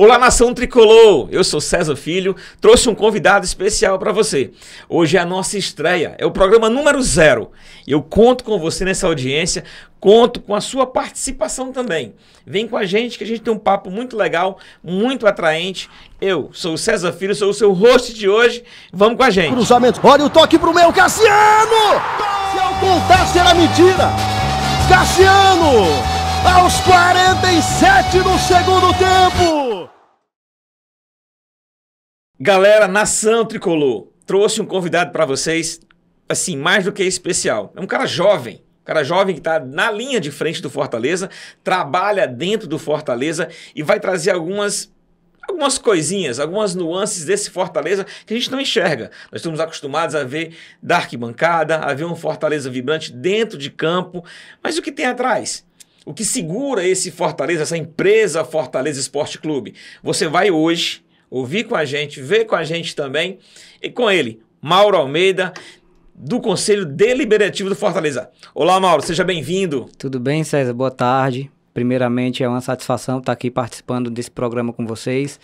Olá, nação tricolor! Eu sou César Filho, trouxe um convidado especial para você. Hoje é a nossa estreia, é o programa número zero. Eu conto com você nessa audiência, conto com a sua participação também. Vem com a gente que a gente tem um papo muito legal, muito atraente. Eu sou o César Filho, sou o seu host de hoje. Vamos com a gente. Cruzamento, olha o toque pro meu, Cassiano! Se eu contar, será mentira! Cassiano! aos 47 do segundo tempo. Galera, nação tricolor, trouxe um convidado para vocês, assim, mais do que especial. É um cara jovem, cara jovem que está na linha de frente do Fortaleza, trabalha dentro do Fortaleza e vai trazer algumas algumas coisinhas, algumas nuances desse Fortaleza que a gente não enxerga. Nós estamos acostumados a ver da arquibancada, a ver um Fortaleza vibrante dentro de campo, mas o que tem atrás? O que segura esse Fortaleza, essa empresa Fortaleza Esporte Clube? Você vai hoje ouvir com a gente, ver com a gente também. E com ele, Mauro Almeida, do Conselho Deliberativo do Fortaleza. Olá, Mauro, seja bem-vindo. Tudo bem, César? Boa tarde. Primeiramente, é uma satisfação estar aqui participando desse programa com vocês.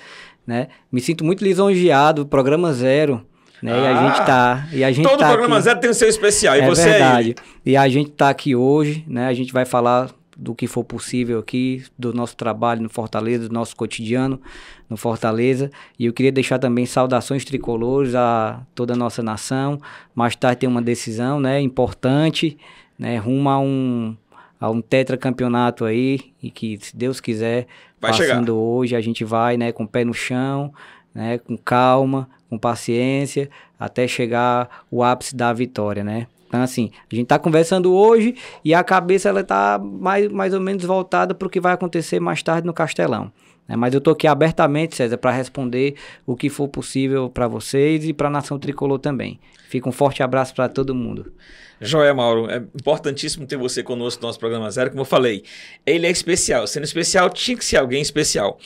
Né? Me sinto muito lisonjeado, programa zero. Né? Ah, e a ah! gente tá. E a gente todo tá programa aqui. zero tem o seu especial. É e você verdade. É e a gente está aqui hoje, né? A gente vai falar do que for possível aqui, do nosso trabalho no Fortaleza, do nosso cotidiano no Fortaleza. E eu queria deixar também saudações tricolores a toda a nossa nação. Mais tarde tem uma decisão né, importante, né, rumo a um, a um tetracampeonato aí, e que, se Deus quiser, vai passando chegar. hoje, a gente vai né, com o pé no chão, né, com calma, com paciência, até chegar o ápice da vitória, né? Então, assim, a gente está conversando hoje e a cabeça ela está mais, mais ou menos voltada para o que vai acontecer mais tarde no Castelão. Né? Mas eu estou aqui abertamente, César, para responder o que for possível para vocês e para a Nação Tricolor também. Fica um forte abraço para todo mundo. Joia, Mauro. É importantíssimo ter você conosco no nosso programa Zero. Como eu falei, ele é especial. Sendo especial, tinha que ser alguém especial.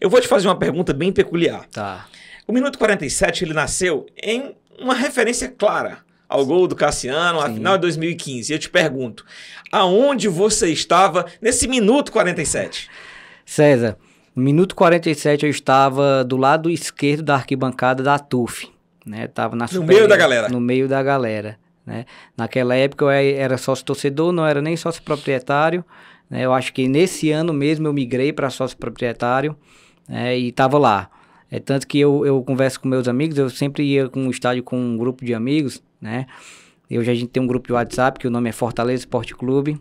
Eu vou te fazer uma pergunta bem peculiar. Tá. O Minuto 47, ele nasceu em uma referência clara ao gol do Cassiano, na a final de 2015. Eu te pergunto, aonde você estava nesse minuto 47? César, minuto 47 eu estava do lado esquerdo da arquibancada da TUF, né? Tava na no meio da galera. No meio da galera, né? Naquela época eu era sócio torcedor, não era nem sócio proprietário, né? Eu acho que nesse ano mesmo eu migrei para sócio proprietário, né? E estava lá. É tanto que eu, eu converso com meus amigos, eu sempre ia com o estádio com um grupo de amigos, né? hoje a gente tem um grupo de WhatsApp que o nome é Fortaleza Esporte Clube.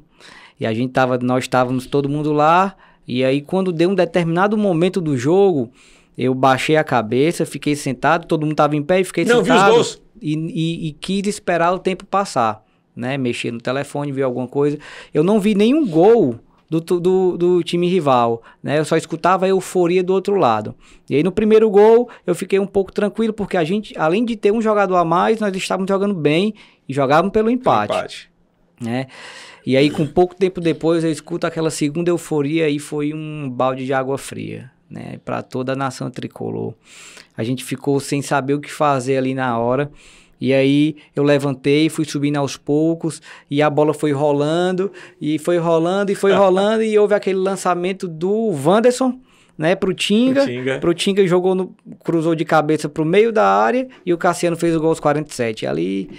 E a gente tava, nós estávamos todo mundo lá. E aí, quando deu um determinado momento do jogo, eu baixei a cabeça, fiquei sentado, todo mundo estava em pé e fiquei Não, sentado. Vi os gols. E, e, e quis esperar o tempo passar né? Mexer no telefone, ver alguma coisa. Eu não vi nenhum gol do, do, do, time rival, né? Eu só escutava a euforia do outro lado. E aí no primeiro gol eu fiquei um pouco tranquilo porque a gente, além de ter um jogador a mais, nós estávamos jogando bem e jogávamos pelo empate. empate. Né? E aí com pouco tempo depois eu escuto aquela segunda euforia e foi um balde de água fria, né? Para toda a nação tricolor. A gente ficou sem saber o que fazer ali na hora. E aí eu levantei, fui subindo aos poucos, e a bola foi rolando, e foi rolando, e foi rolando, e houve aquele lançamento do Wanderson, né, pro Tinga. O Tinga, pro Tinga jogou no, cruzou de cabeça pro meio da área, e o Cassiano fez o gol aos 47. Ali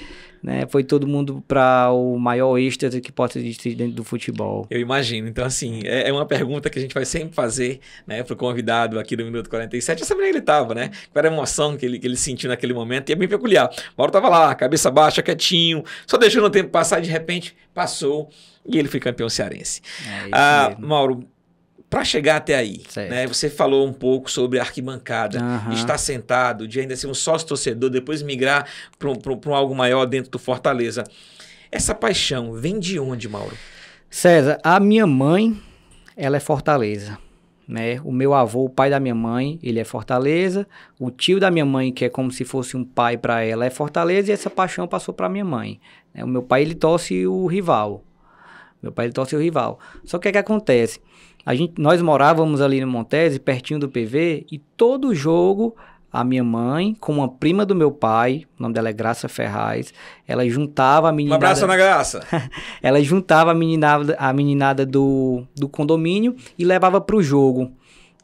né? Foi todo mundo para o maior êxtase que pode existir dentro do futebol. Eu imagino. Então, assim, é, é, uma pergunta que a gente vai sempre fazer, né, o convidado aqui do Minuto 47. Essa sabia ele estava, né? Qual era a emoção que ele, que ele sentiu naquele momento. E é bem peculiar. O Mauro estava lá, cabeça baixa, quietinho, só deixando o tempo passar e de repente passou e ele foi campeão cearense. É ah, Mauro, para chegar até aí, né? você falou um pouco sobre arquibancada, uhum. estar sentado, de ainda ser um sócio torcedor, depois migrar para um algo maior dentro do Fortaleza. Essa paixão vem de onde, Mauro? César, a minha mãe, ela é Fortaleza. Né? O meu avô, o pai da minha mãe, ele é Fortaleza. O tio da minha mãe, que é como se fosse um pai para ela, é Fortaleza. E essa paixão passou para minha mãe. Né? O meu pai, ele torce o rival. Meu pai, ele torce o rival. Só que o é que acontece? A gente, nós morávamos ali no Montese, pertinho do PV, e todo jogo a minha mãe, com uma prima do meu pai, o nome dela é Graça Ferraz, ela juntava a meninada... Um abraço na Graça! ela juntava a meninada, a meninada do, do condomínio e levava para o jogo.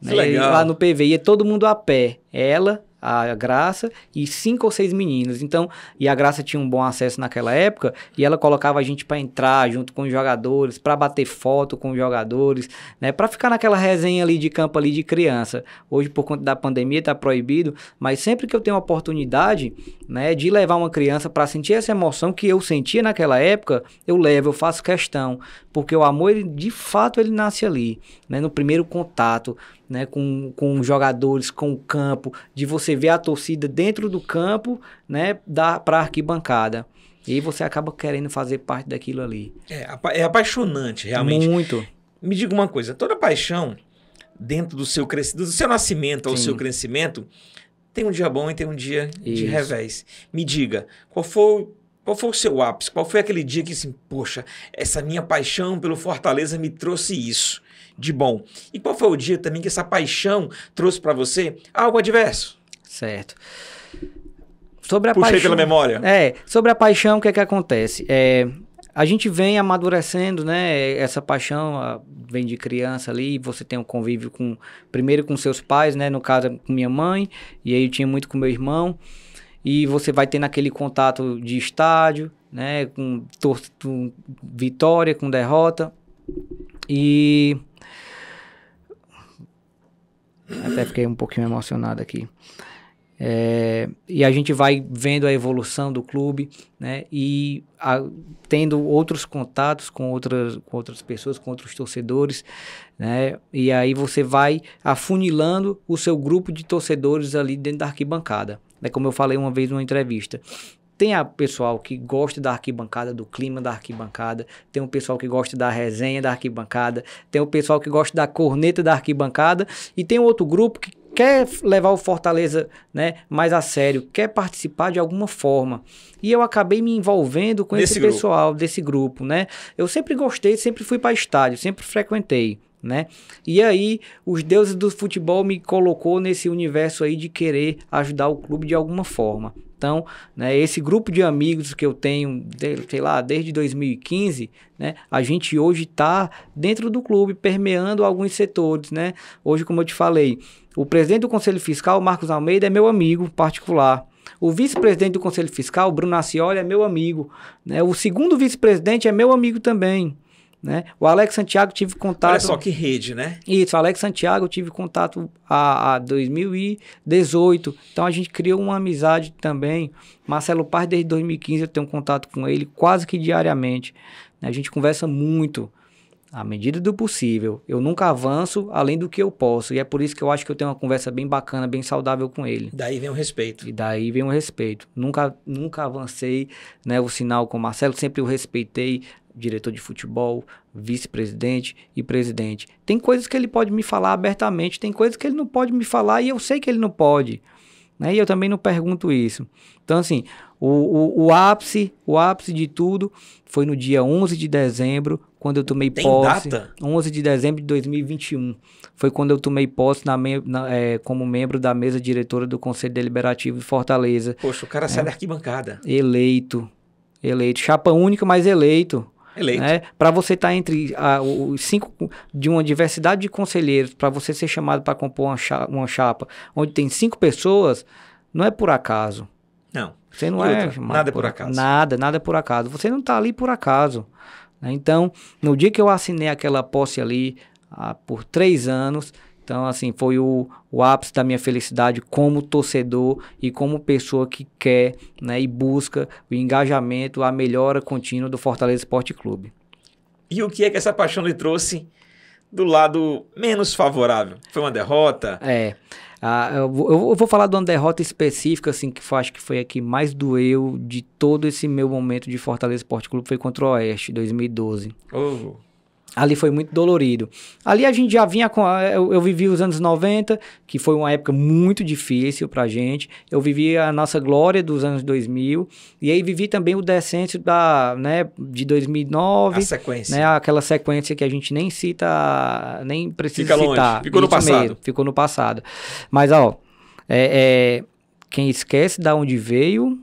Né? Legal. Lá no PV, ia todo mundo a pé. Ela, a Graça e cinco ou seis meninos. Então, e a Graça tinha um bom acesso naquela época e ela colocava a gente para entrar junto com os jogadores, para bater foto com os jogadores, né, para ficar naquela resenha ali de campo ali de criança. Hoje por conta da pandemia tá proibido, mas sempre que eu tenho a oportunidade, né, de levar uma criança para sentir essa emoção que eu sentia naquela época, eu levo, eu faço questão, porque o amor ele, de fato ele nasce ali, né, no primeiro contato né, com, com jogadores, com o campo, de você ver a torcida dentro do campo, né, da para arquibancada. E você acaba querendo fazer parte daquilo ali. É, é apaixonante, realmente. Muito. Me diga uma coisa, toda paixão dentro do seu crescimento, do seu nascimento Sim. ao seu crescimento, tem um dia bom e tem um dia Isso. de revés. Me diga, qual foi qual foi o seu ápice? Qual foi aquele dia que assim, poxa, essa minha paixão pelo Fortaleza me trouxe isso? de bom. E qual foi o dia também que essa paixão trouxe para você algo adverso? Certo. Sobre a Puxei paixão, pela memória. É, sobre a paixão, o que é que acontece? É, a gente vem amadurecendo, né? Essa paixão vem de criança ali, você tem um convívio com primeiro com seus pais, né? No caso com minha mãe, e aí eu tinha muito com meu irmão. E você vai tendo aquele contato de estádio, né? Com, com vitória, com derrota. E até fiquei um pouquinho emocionado aqui. É, e a gente vai vendo a evolução do clube, né? E a, tendo outros contatos com outras, com outras pessoas, com outros torcedores, né? E aí você vai afunilando o seu grupo de torcedores ali dentro da arquibancada. É como eu falei uma vez numa entrevista. Tem a pessoal que gosta da arquibancada, do clima da arquibancada, tem o pessoal que gosta da resenha da arquibancada, tem o pessoal que gosta da corneta da arquibancada e tem outro grupo que quer levar o Fortaleza né, mais a sério, quer participar de alguma forma. E eu acabei me envolvendo com desse esse grupo. pessoal, desse grupo, né? Eu sempre gostei, sempre fui para estádio, sempre frequentei, né? E aí, os deuses do futebol me colocou nesse universo aí de querer ajudar o clube de alguma forma, então, né, esse grupo de amigos que eu tenho, sei lá, desde 2015, né, a gente hoje está dentro do clube, permeando alguns setores. Né? Hoje, como eu te falei, o presidente do Conselho Fiscal, Marcos Almeida, é meu amigo particular. O vice-presidente do Conselho Fiscal, Bruno Acioli, é meu amigo. Né? O segundo vice-presidente é meu amigo também. Né? O Alex Santiago tive contato. Olha só que rede, né? Isso, o Alex Santiago tive contato a, a 2018. Então a gente criou uma amizade também. Marcelo Paz, desde 2015, eu tenho contato com ele quase que diariamente. Né? A gente conversa muito à medida do possível. Eu nunca avanço além do que eu posso. E é por isso que eu acho que eu tenho uma conversa bem bacana, bem saudável com ele. Daí vem o respeito. E daí vem o respeito. Nunca, nunca avancei né, o sinal com o Marcelo, sempre o respeitei diretor de futebol, vice-presidente e presidente. Tem coisas que ele pode me falar abertamente, tem coisas que ele não pode me falar e eu sei que ele não pode. Né? E eu também não pergunto isso. Então, assim, o, o, o, ápice, o ápice de tudo foi no dia 11 de dezembro, quando eu tomei tem posse. Data? 11 de dezembro de 2021. Foi quando eu tomei posse na, na é, como membro da mesa diretora do Conselho Deliberativo de Fortaleza. Poxa, o cara é, sai da arquibancada. Eleito. Eleito. Chapa única, mas eleito. Eleito. Né? Para você estar tá entre a, os cinco, de uma diversidade de conselheiros, para você ser chamado para compor uma chapa, uma chapa onde tem cinco pessoas, não é por acaso. Não. Você não é. Chamado nada por, é por acaso. Nada, nada é por acaso. Você não está ali por acaso. Né? Então, no dia que eu assinei aquela posse ali, ah, por três anos, então, assim, foi o, o ápice da minha felicidade como torcedor e como pessoa que quer né, e busca o engajamento, a melhora contínua do Fortaleza Esporte Clube. E o que é que essa paixão lhe trouxe do lado menos favorável? Foi uma derrota? É. Ah, eu, vou, eu, vou falar de uma derrota específica, assim, que foi, acho que foi a que mais doeu de todo esse meu momento de Fortaleza Esporte Clube, foi contra o Oeste, 2012. Oh. Ali foi muito dolorido. Ali a gente já vinha com. Eu, eu vivi os anos 90, que foi uma época muito difícil pra gente. Eu vivi a nossa glória dos anos 2000. E aí vivi também o descenso da, né, de 2009. A sequência. Né, aquela sequência que a gente nem cita, nem precisa Fica citar. Longe. Ficou no passado. Mesmo, ficou no passado. Mas, ó, é, é, quem esquece de onde veio,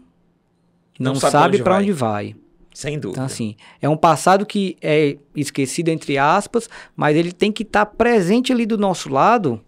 não, não sabe, sabe para onde vai. Sem dúvida. Então, assim, é um passado que é esquecido, entre aspas, mas ele tem que estar tá presente ali do nosso lado.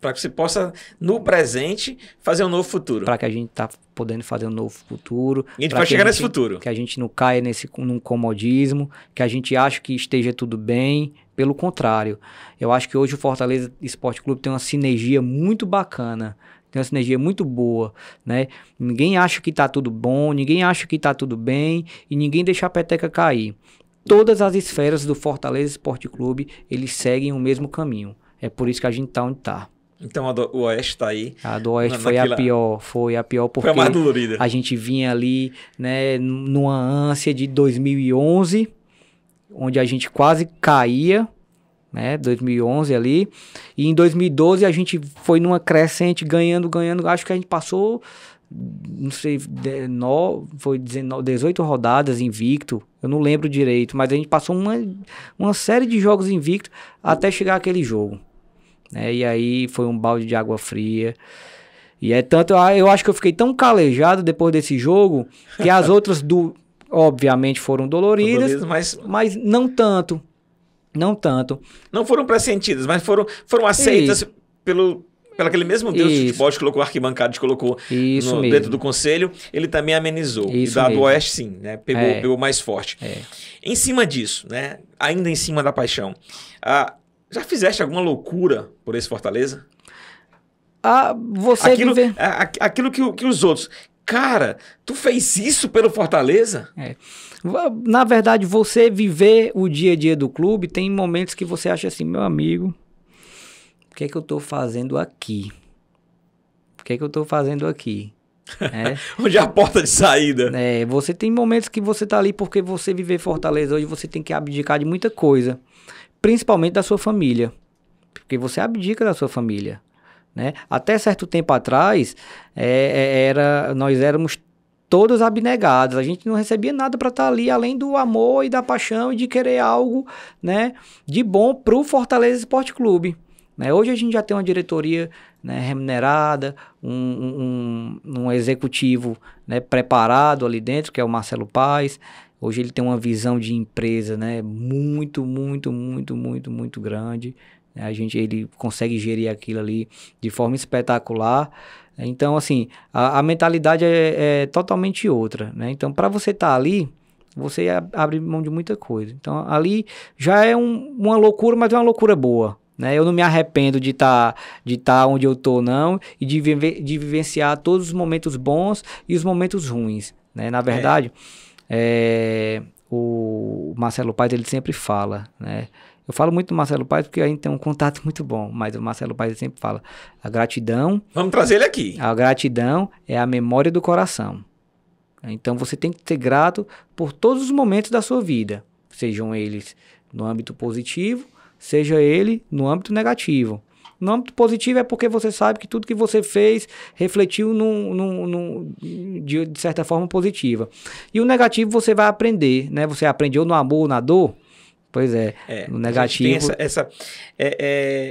Para que você possa, no presente, fazer um novo futuro. Para que a gente tá podendo fazer um novo futuro. E a gente vai chegar gente, nesse futuro. Que a gente não caia nesse, num comodismo, que a gente ache que esteja tudo bem. Pelo contrário, eu acho que hoje o Fortaleza Esporte Clube tem uma sinergia muito bacana tem uma sinergia muito boa, né? Ninguém acha que tá tudo bom, ninguém acha que tá tudo bem e ninguém deixa a peteca cair. Todas as esferas do Fortaleza Esporte Clube, eles seguem o mesmo caminho. É por isso que a gente tá onde tá. Então a do o Oeste tá aí. A do Oeste na, foi naquela... a pior, foi a pior porque a, a gente vinha ali, né, numa ânsia de 2011, onde a gente quase caía, né? 2011 ali. E em 2012 a gente foi numa crescente, ganhando, ganhando. Acho que a gente passou, não sei, de, no, foi 19, 18 rodadas invicto. Eu não lembro direito, mas a gente passou uma, uma série de jogos invicto até chegar aquele jogo. Né? E aí foi um balde de água fria. E é tanto, eu acho que eu fiquei tão calejado depois desse jogo que as outras do obviamente foram doloridas, doloridas mas... mas não tanto. Não tanto. Não foram pressentidas, mas foram, foram aceitas pelo, pelo aquele mesmo Deus Isso. do futebol que colocou arquibancada, que colocou no, dentro do conselho, ele também amenizou. Isso e do Oeste, sim, né? Pegou, é. pegou mais forte. É. Em cima disso, né? Ainda em cima da paixão. Ah, já fizeste alguma loucura por esse Fortaleza? Ah, você aquilo, viver... É, aquilo que, que os outros Cara, tu fez isso pelo Fortaleza? É. Na verdade, você viver o dia a dia do clube, tem momentos que você acha assim, meu amigo, o que é que eu tô fazendo aqui? O que é que eu tô fazendo aqui? É. Onde é a porta de saída? É, você tem momentos que você tá ali porque você viver Fortaleza hoje, você tem que abdicar de muita coisa, principalmente da sua família. Porque você abdica da sua família. Né? Até certo tempo atrás, é, é, era, nós éramos todos abnegados. A gente não recebia nada para estar tá ali, além do amor e da paixão e de querer algo né, de bom para o Fortaleza Esporte Clube. Né? Hoje a gente já tem uma diretoria né, remunerada, um, um, um executivo né, preparado ali dentro, que é o Marcelo Paz Hoje ele tem uma visão de empresa né, muito, muito, muito, muito, muito grande. Né? A gente ele consegue gerir aquilo ali de forma espetacular. Então, assim, a, a mentalidade é, é, totalmente outra, né? Então, para você estar tá ali, você abre mão de muita coisa. Então, ali já é um, uma loucura, mas é uma loucura boa. Né? Eu não me arrependo de estar tá, de tá onde eu estou, não, e de, vive, de vivenciar todos os momentos bons e os momentos ruins. Né? Na verdade, é. É, o Marcelo Paes ele sempre fala, né? Eu falo muito do Marcelo Paes porque a gente tem um contato muito bom, mas o Marcelo Paes sempre fala: a gratidão. Vamos trazer ele aqui. A gratidão é a memória do coração. Então você tem que ser grato por todos os momentos da sua vida, sejam eles no âmbito positivo, seja ele no âmbito negativo. No âmbito positivo é porque você sabe que tudo que você fez refletiu num, num, num, de, de certa forma positiva. E o negativo você vai aprender, né? Você aprendeu no amor, na dor, Pois é, é o negativo. Essa, essa, é,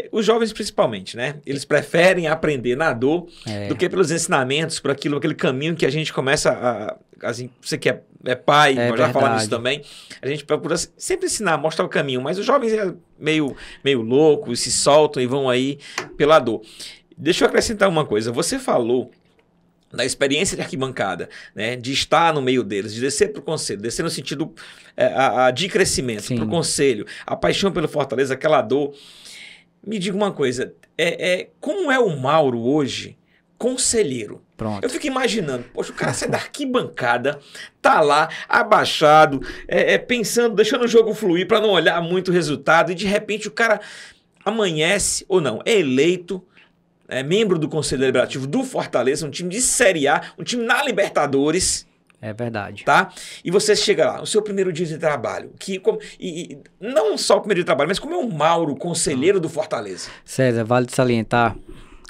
é, os jovens, principalmente, né? Eles preferem aprender na dor é. do que pelos ensinamentos, por aquilo, aquele caminho que a gente começa a. Assim, você que é, é pai, nós é já falamos isso também. A gente procura sempre ensinar, mostrar o caminho, mas os jovens é meio, meio louco, se soltam e vão aí pela dor. Deixa eu acrescentar uma coisa. Você falou da experiência de arquibancada, né? de estar no meio deles, de descer para o conselho, descer no sentido é, a, a, de crescimento, para o conselho, a paixão pelo Fortaleza, aquela dor. Me diga uma coisa, é, é como é o Mauro hoje, conselheiro? Pronto. Eu fico imaginando, poxa, o cara sai da arquibancada, tá lá, abaixado, é, é pensando, deixando o jogo fluir para não olhar muito o resultado, e de repente o cara amanhece ou não, é eleito é, membro do Conselho Deliberativo do Fortaleza, um time de Série A, um time na Libertadores. É verdade. Tá? E você chega lá, o seu primeiro dia de trabalho, que como, e, e, não só o primeiro dia de trabalho, mas como é o Mauro, conselheiro do Fortaleza. César, vale salientar,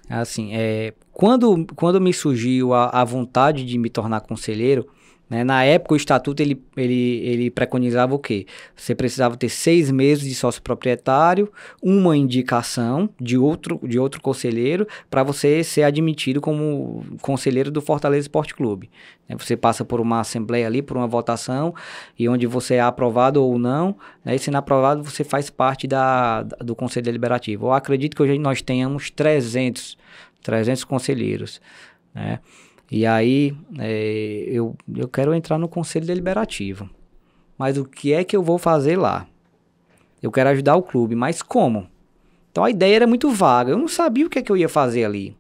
assim, é, quando, quando me surgiu a, a vontade de me tornar conselheiro, né? Na época, o estatuto ele, ele, ele preconizava o quê? Você precisava ter seis meses de sócio proprietário, uma indicação de outro, de outro conselheiro para você ser admitido como conselheiro do Fortaleza Esporte Clube. Né? Você passa por uma assembleia ali, por uma votação, e onde você é aprovado ou não, né? e sendo aprovado, você faz parte da, do Conselho Deliberativo. Eu acredito que hoje nós tenhamos 300, 300 conselheiros. Né? E aí é, eu, eu quero entrar no conselho deliberativo. Mas o que é que eu vou fazer lá? Eu quero ajudar o clube, mas como? Então a ideia era muito vaga. Eu não sabia o que é que eu ia fazer ali.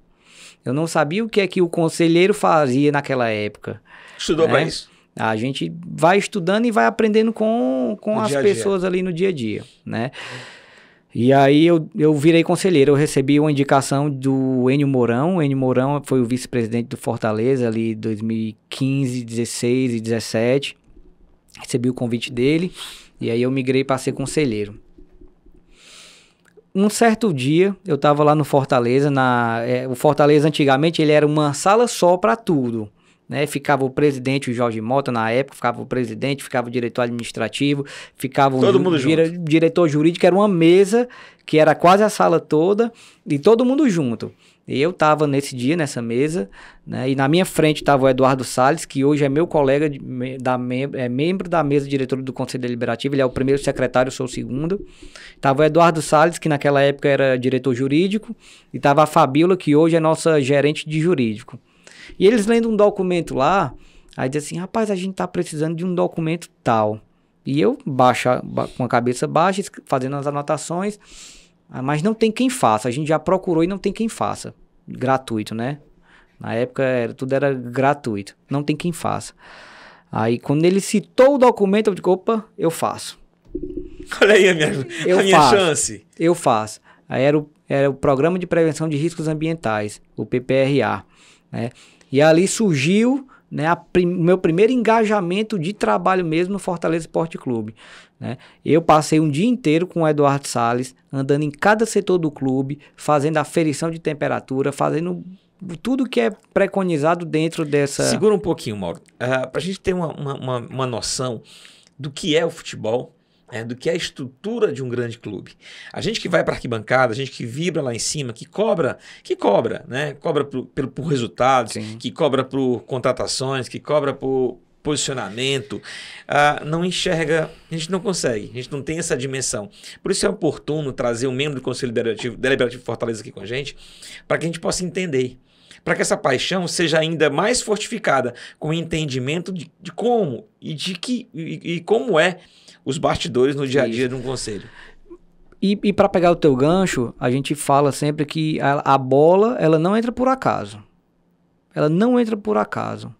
Eu não sabia o que é que o conselheiro fazia naquela época. Estudou né? para isso? A gente vai estudando e vai aprendendo com, com as pessoas ali no dia a dia, né? Uhum. E aí eu, eu virei conselheiro, eu recebi uma indicação do Enio Mourão. O Enio Mourão foi o vice-presidente do Fortaleza ali em 2015, 16 e 17. Recebi o convite dele e aí eu migrei para ser conselheiro. Um certo dia, eu estava lá no Fortaleza, na é, o Fortaleza antigamente ele era uma sala só para tudo né? Ficava o presidente, o Jorge Mota na época, ficava o presidente, ficava o diretor administrativo, ficava todo o dire diretor jurídico, era uma mesa que era quase a sala toda e todo mundo junto. E eu estava nesse dia, nessa mesa, né? e na minha frente estava o Eduardo Salles, que hoje é meu colega, de, da, é membro da mesa diretora do Conselho Deliberativo, ele é o primeiro secretário, eu sou o segundo. Estava o Eduardo Salles, que naquela época era diretor jurídico, e estava a Fabíola, que hoje é nossa gerente de jurídico. E eles lendo um documento lá, aí diz assim, rapaz, a gente tá precisando de um documento tal. E eu baixa, com a cabeça baixa, fazendo as anotações, ah, mas não tem quem faça. A gente já procurou e não tem quem faça. Gratuito, né? Na época era, tudo era gratuito, não tem quem faça. Aí quando ele citou o documento, eu disse, opa, eu faço. Olha aí a minha, eu a minha faço, chance. Eu faço. Aí era o, era o Programa de Prevenção de Riscos Ambientais, o PPRA. Né? E ali surgiu né, o prim meu primeiro engajamento de trabalho mesmo no Fortaleza Esporte Clube. Né? Eu passei um dia inteiro com o Eduardo Salles, andando em cada setor do clube, fazendo aferição de temperatura, fazendo tudo que é preconizado dentro dessa. Segura um pouquinho, Mauro. Uh, ah, Para a gente ter uma, uma, uma noção do que é o futebol, é, do que é a estrutura de um grande clube. A gente que vai para arquibancada, a gente que vibra lá em cima, que cobra, que cobra, né? Cobra por, por resultados, Sim. que cobra por contratações, que cobra por posicionamento, uh, não enxerga, a gente não consegue, a gente não tem essa dimensão. Por isso é oportuno trazer um membro do Conselho Deliberativo, Deliberativo Fortaleza aqui com a gente, para que a gente possa entender para que essa paixão seja ainda mais fortificada com o entendimento de, de como e de que e, e como é os bastidores no dia a dia de um conselho. E, e para pegar o teu gancho, a gente fala sempre que a, a, bola ela não entra por acaso. Ela não entra por acaso.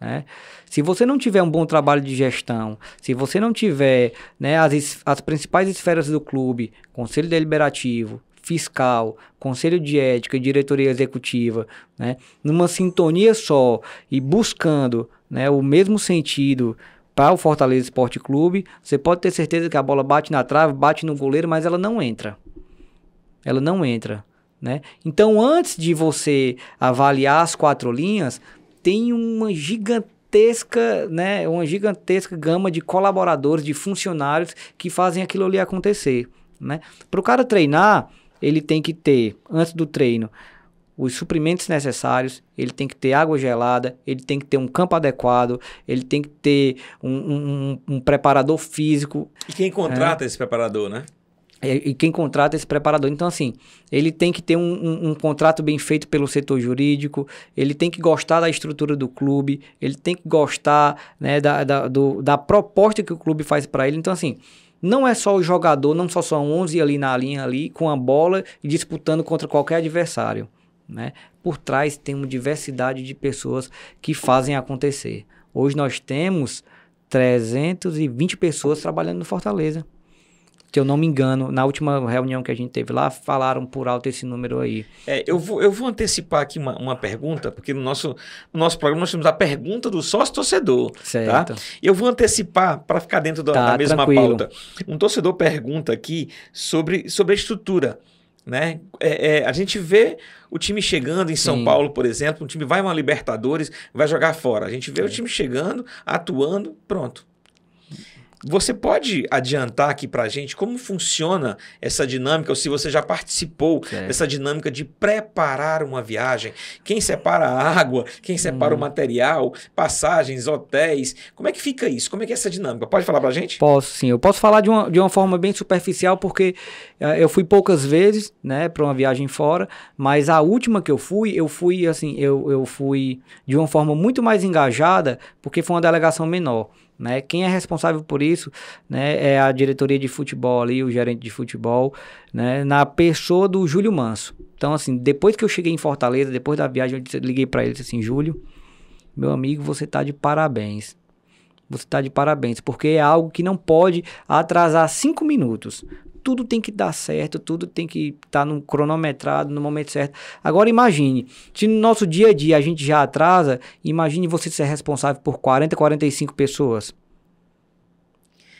Né? Se você não tiver um bom trabalho de gestão, se você não tiver né, as, as principais esferas do clube, conselho deliberativo, fiscal, conselho de ética, diretoria executiva, né, numa sintonia só e buscando né, o mesmo sentido para o Fortaleza Esporte Clube, você pode ter certeza que a bola bate na trave, bate no goleiro, mas ela não entra. Ela não entra. Né? Então, antes de você avaliar as quatro linhas, tem uma gigantesca, né, uma gigantesca gama de colaboradores, de funcionários que fazem aquilo ali acontecer. Né? Para o cara treinar, ele tem que ter, antes do treino, os suprimentos necessários, ele tem que ter água gelada, ele tem que ter um campo adequado, ele tem que ter um, um, um preparador físico. E quem contrata é, esse preparador, né? E, é, e quem contrata esse preparador. Então, assim, ele tem que ter um, um, contrato bem feito pelo setor jurídico, ele tem que gostar da estrutura do clube, ele tem que gostar né, da, da, do, da proposta que o clube faz para ele. Então, assim, não é só o jogador, não só são 11 ali na linha ali com a bola e disputando contra qualquer adversário. Né? Por trás tem uma diversidade de pessoas que fazem acontecer. Hoje nós temos 320 pessoas trabalhando no Fortaleza. Se eu não me engano, na última reunião que a gente teve lá, falaram por alto esse número aí. É, eu, vou, eu vou antecipar aqui uma, uma pergunta, porque no nosso, no nosso programa nós temos a pergunta do sócio-torcedor. Tá? Certo. Tá? Eu vou antecipar para ficar dentro da, tá, da mesma tranquilo. pauta. Um torcedor pergunta aqui sobre, sobre a estrutura. Né? É, é, a gente vê o time chegando em São Sim. Paulo, por exemplo, um time vai uma Libertadores, vai jogar fora. A gente vê o é. time chegando, atuando, pronto. Você pode adiantar aqui para a gente como funciona essa dinâmica, ou se você já participou certo. dessa dinâmica de preparar uma viagem? Quem separa a água, quem separa hum. o uhum. material, passagens, hotéis? Como é que fica isso? Como é que é essa dinâmica? Pode falar para a gente? Posso, sim. Eu posso falar de uma, de uma forma bem superficial, porque uh, eu fui poucas vezes né, para uma viagem fora, mas a última que eu fui, eu fui assim, eu, eu fui de uma forma muito mais engajada, porque foi uma delegação menor. Né? Quem é responsável por isso né, é a diretoria de futebol ali, o gerente de futebol, né, na pessoa do Júlio Manso. Então, assim, depois que eu cheguei em Fortaleza, depois da viagem, eu liguei para ele disse assim, Júlio, meu amigo, você está de parabéns. Você está de parabéns, porque é algo que não pode atrasar cinco minutos tudo tem que dar certo, tudo tem que estar tá no cronometrado, no momento certo. Agora imagine, se no nosso dia a dia a gente já atrasa, imagine você ser responsável por 40, 45 pessoas.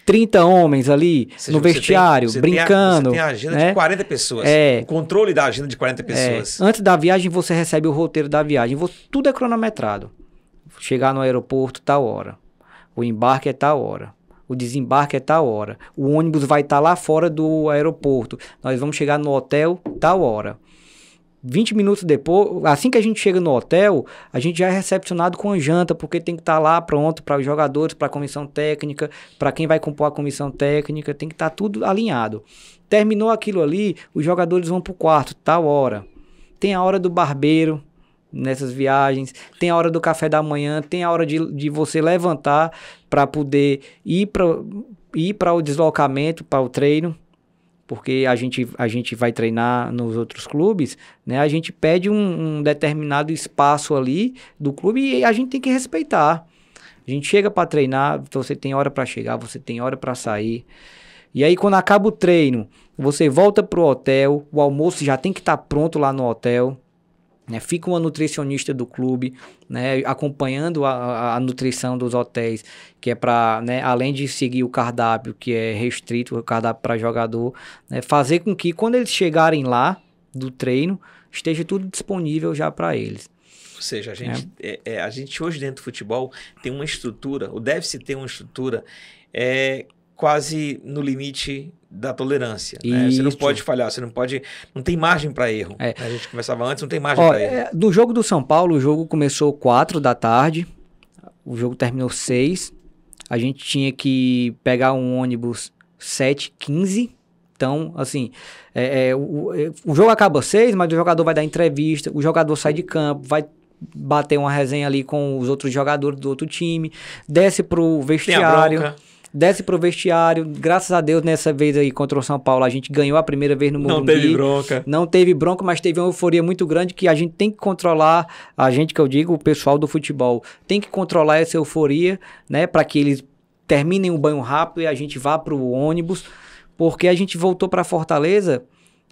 30 homens ali seja, no vestiário, tem, brincando. você tem a agenda né? de 40 pessoas. É. O controle da agenda de 40 pessoas. É. Antes da viagem, você recebe o roteiro da viagem. Tudo é cronometrado. Chegar no aeroporto, tal hora. O embarque é tal hora o desembarque é tal hora, o ônibus vai estar tá lá fora do aeroporto, nós vamos chegar no hotel tal hora. 20 minutos depois, assim que a gente chega no hotel, a gente já é recepcionado com a janta, porque tem que estar tá lá pronto para os jogadores, para a comissão técnica, para quem vai compor a comissão técnica, tem que estar tá tudo alinhado. Terminou aquilo ali, os jogadores vão para o quarto, tal hora. Tem a hora do barbeiro, nessas viagens, tem a hora do café da manhã, tem a hora de, de você levantar para poder ir para ir para o deslocamento, para o treino, porque a gente, a gente vai treinar nos outros clubes, né? A gente pede um, um determinado espaço ali do clube e a gente tem que respeitar. A gente chega para treinar, então você tem hora para chegar, você tem hora para sair. E aí quando acaba o treino, você volta pro hotel, o almoço já tem que estar tá pronto lá no hotel. Né, fica uma nutricionista do clube, né, acompanhando a, a, nutrição dos hotéis, que é para, né, além de seguir o cardápio, que é restrito, o cardápio para jogador, né? fazer com que quando eles chegarem lá do treino, esteja tudo disponível já para eles. Ou seja, a é. gente, é. É, é, a gente hoje dentro do futebol tem uma estrutura, ou deve-se ter uma estrutura é, quase no limite da tolerância. Né? Você não pode falhar, você não pode. Não tem margem para erro. É. A gente conversava antes, não tem margem para erro. É, do jogo do São Paulo, o jogo começou 4 da tarde, o jogo terminou 6. A gente tinha que pegar um ônibus 7, 15. Então, assim, é, é o, é, o jogo acaba 6, mas o jogador vai dar entrevista, o jogador sai de campo, vai bater uma resenha ali com os outros jogadores do outro time, desce pro vestiário. Tem a desce pro vestiário. Graças a Deus, nessa vez aí contra o São Paulo, a gente ganhou a primeira vez no Morumbi. Não teve bronca. Não teve bronca, mas teve uma euforia muito grande que a gente tem que controlar, a gente que eu digo, o pessoal do futebol, tem que controlar essa euforia, né, para que eles terminem o banho rápido e a gente vá pro ônibus, porque a gente voltou para Fortaleza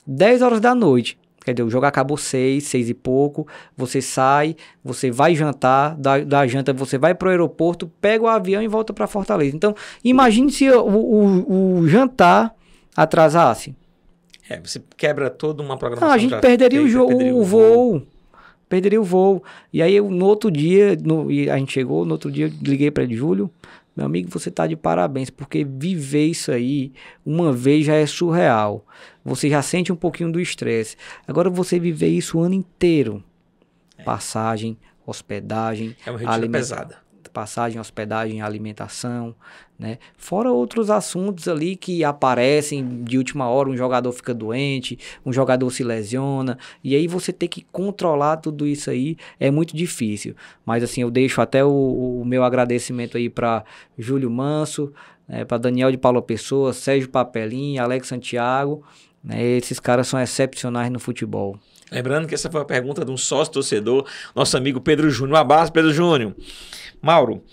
10 horas da noite. Quer dizer, o jogo acabou seis, seis e pouco, você sai, você vai jantar, da, da janta você vai para o aeroporto, pega o avião e volta para Fortaleza. Então, imagine se o, o, o jantar atrasasse. É, você quebra toda uma programação. Ah, a gente perderia o, jogo, perderia o voo. voo. Perderia o voo. E aí, eu, no outro dia, no, a gente chegou, no outro dia, liguei para ele, Júlio, meu amigo, você está de parabéns, porque viver isso aí uma vez já é surreal. Você já sente um pouquinho do estresse. Agora você viver isso o ano inteiro. É. Passagem, hospedagem, é uma alimentação. pesada passagem, hospedagem, alimentação, né? Fora outros assuntos ali que aparecem de última hora, um jogador fica doente, um jogador se lesiona, e aí você tem que controlar tudo isso aí é muito difícil. Mas assim, eu deixo até o, o meu agradecimento aí para Júlio Manso, né, para Daniel de Paulo Pessoa, Sérgio Papelim, Alex Santiago, né? Esses caras são excepcionais no futebol. Lembrando que essa foi a pergunta de um sócio torcedor, nosso amigo Pedro Júnior. Um abraço, Pedro Júnior. Mauro,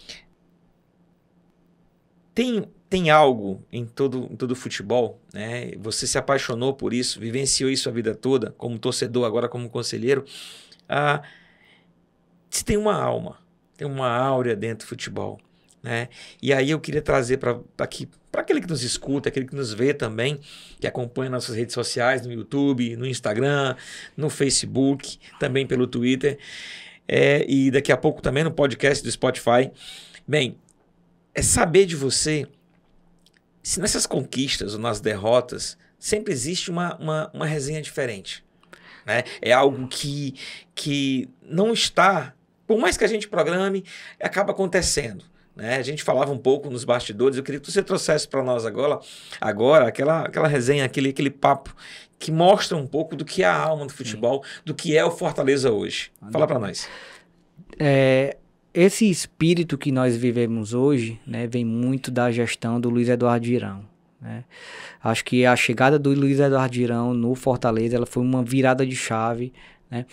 tem, tem algo em todo, em todo futebol, né? Você se apaixonou por isso, vivenciou isso a vida toda, como torcedor, agora como conselheiro. Ah, se tem uma alma, tem uma áurea dentro do futebol. Né? E aí eu queria trazer para aqui para aquele que nos escuta, aquele que nos vê também, que acompanha nossas redes sociais, no YouTube, no Instagram, no Facebook, também pelo Twitter, é, e daqui a pouco também no podcast do Spotify. Bem, é saber de você se nessas conquistas ou nas derrotas sempre existe uma, uma, uma resenha diferente. Né? É algo que, que não está, por mais que a gente programe, acaba acontecendo. Né? A gente falava um pouco nos bastidores, eu queria que você trouxesse para nós agora, agora aquela, aquela resenha, aquele, aquele papo que mostra um pouco do que é a alma do futebol, Sim. do que é o Fortaleza hoje. Valeu. Fala para nós. É, esse espírito que nós vivemos hoje né, vem muito da gestão do Luiz Eduardo Girão. Né? Acho que a chegada do Luiz Eduardo Girão no Fortaleza ela foi uma virada de chave né?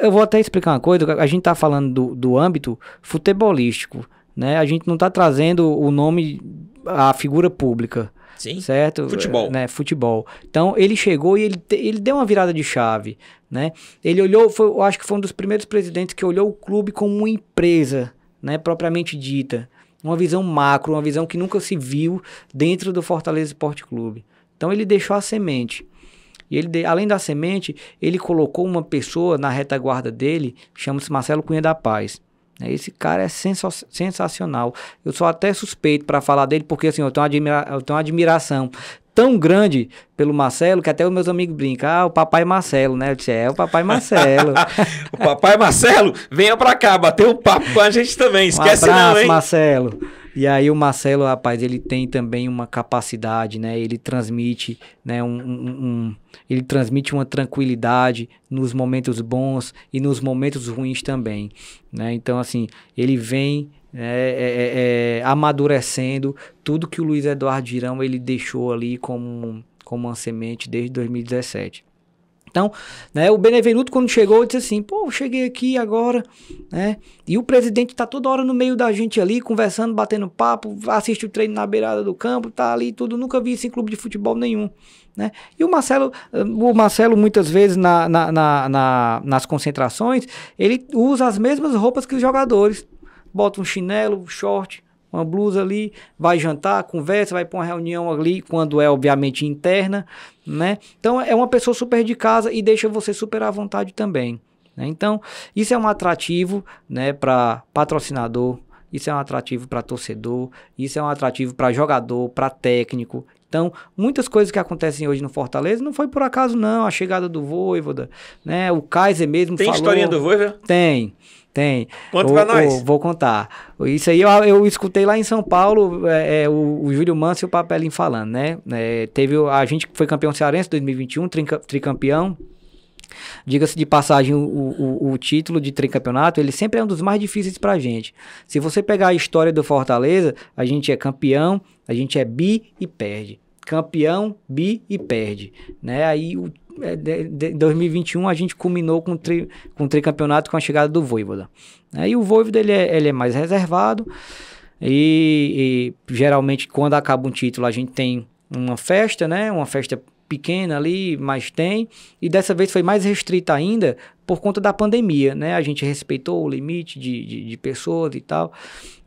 Eu vou até explicar uma coisa. A gente está falando do, do âmbito futebolístico né? A gente não está trazendo o nome, a figura pública. Sim. Certo? Futebol. É, né? Futebol. Então, ele chegou e ele, ele deu uma virada de chave, né? Ele olhou, foi, eu acho que foi um dos primeiros presidentes que olhou o clube como uma empresa, né? Propriamente dita. Uma visão macro, uma visão que nunca se viu dentro do Fortaleza Esporte Clube. Então, ele deixou a semente. E ele, além da semente, ele colocou uma pessoa na retaguarda dele, chama-se Marcelo Cunha da Paz. Né, esse cara é sensacional. Eu sou até suspeito para falar dele, porque assim, eu tenho, admira eu tenho uma admiração tão grande pelo Marcelo que até os meus amigos brincam. Ah, o papai Marcelo, né? Eu disse, é, o papai Marcelo. o papai Marcelo, venha pra cá, bater um papo com a gente também. Esquece um abraço, não, hein? Marcelo. E aí o Marcelo, rapaz, ele tem também uma capacidade, né? Ele transmite, né? Um, um, um, ele transmite uma tranquilidade nos momentos bons e nos momentos ruins também, né? Então, assim, ele vem é, é, é, amadurecendo tudo que o Luiz Eduardo Girão ele deixou ali como, como uma semente desde 2017. Então, né, o Benevenuto, quando chegou, disse assim: pô, cheguei aqui agora, né? E o presidente tá toda hora no meio da gente ali, conversando, batendo papo, assiste o treino na beirada do campo, tá ali tudo. Nunca vi isso em clube de futebol nenhum, né? E o Marcelo, eh, o Marcelo muitas vezes na, na, na, na nas concentrações, ele usa as mesmas roupas que os jogadores: bota um chinelo, short, uma blusa ali, vai jantar, conversa, vai para uma reunião ali, quando é obviamente interna, né? Então é uma pessoa super de casa e deixa você super à vontade também. Né? Então, isso é um atrativo né, para patrocinador, isso é um atrativo para torcedor, isso é um atrativo para jogador, para técnico. Então, muitas coisas que acontecem hoje no Fortaleza não foi por acaso, não. A chegada do Voivoda, né? O Kaiser mesmo Tem falou... Tem historinha do Voivoda? Tem. Tem. Conta o, pra nós. O, vou contar. Isso aí eu, eu escutei lá em São Paulo é, é, o, o, Júlio Manso e o Papelim falando, né? É, teve, a gente que foi campeão cearense 2021, trinca, tricampeão. Diga-se de passagem, o, o, o, título de tricampeonato, ele sempre é um dos mais difíceis pra gente. Se você pegar a história do Fortaleza, a gente é campeão, a gente é bi e perde. Campeão, bi e perde. Né? Aí o é, em 2021 a gente culminou com, tri, com o tricampeonato com a chegada do Voivoda. Aí é, o Voivoda ele é, ele é mais reservado e, e, geralmente quando acaba um título a gente tem uma festa, né? Uma festa pequena ali, mas tem. E dessa vez foi mais restrita ainda por conta da pandemia, né? A gente respeitou o limite de, de, de pessoas e tal.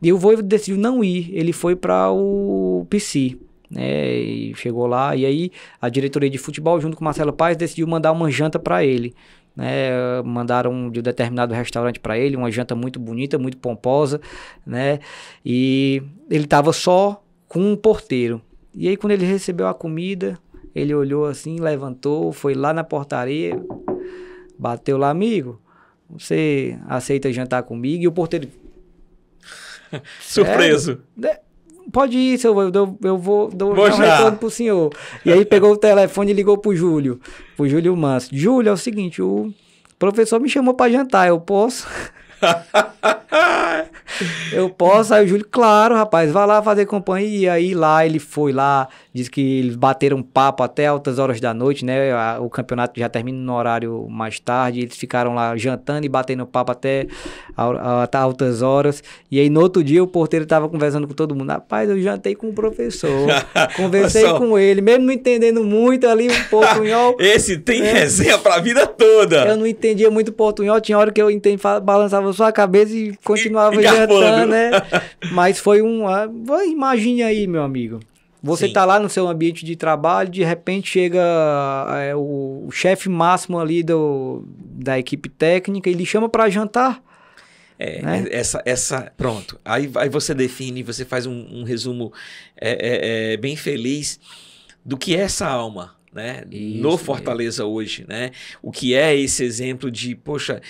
E o Voivoda decidiu não ir, ele foi para o PC né? E chegou lá. E aí a diretoria de futebol, junto com Marcelo Paes, decidiu mandar uma janta para ele. Né, mandaram de um determinado restaurante para ele, uma janta muito bonita, muito pomposa, né? E ele estava só com um porteiro. E aí quando ele recebeu a comida, ele olhou assim, levantou, foi lá na portaria, bateu lá, amigo, você aceita jantar comigo? E o porteiro surpreso. É, né? pode ir, eu, vou, eu vou dou vou um retorno pro senhor. E aí pegou o telefone e ligou pro Júlio, pro Júlio Manso. Júlio, é o seguinte, o professor me chamou para jantar, eu posso? eu posso? Aí o Júlio, claro, rapaz, vai lá fazer companhia. Aí lá ele foi lá, disse que eles bateram papo até altas horas da noite, né? O campeonato já termina no horário mais tarde. Eles ficaram lá jantando e batendo papo até, até altas horas. E aí no outro dia o porteiro tava conversando com todo mundo. Rapaz, eu jantei com o professor, conversei Só... com ele, mesmo não entendendo muito ali um portunhol. Esse tem é, resenha pra vida toda. Eu não entendia muito portunhol, tinha hora que eu entendi, balançava sua cabeça e continuava e jantando, né? Mas foi um. Ah, imagine aí, meu amigo. Você está lá no seu ambiente de trabalho, de repente chega ah, é, o, o chefe máximo ali do, da equipe técnica e lhe chama para jantar. É, né? É, essa, essa, pronto. Aí, aí você define, você faz um, um resumo é, é, é bem feliz do que é essa alma, né? Isso, no Fortaleza é. hoje, né? O que é esse exemplo de, poxa,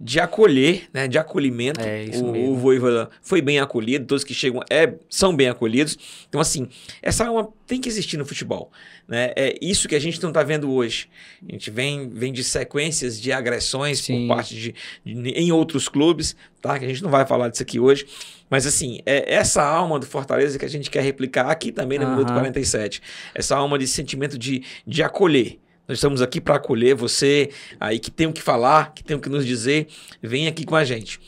de acolher, né, de acolhimento. É, isso o, mesmo. o foi bem acolhido, todos que chegam é, são bem acolhidos. Então, assim, essa alma é tem que existir no futebol. Né? É isso que a gente não está vendo hoje. A gente vem, vem de sequências de agressões Sim. por parte de, de, em outros clubes, tá? que a gente não vai falar disso aqui hoje. Mas, assim, é essa alma do Fortaleza que a gente quer replicar aqui também no Minuto 47. Essa alma de sentimento de, de acolher nós estamos aqui para acolher você aí que tem o que falar, que tem o que nos dizer. Vem aqui com a gente.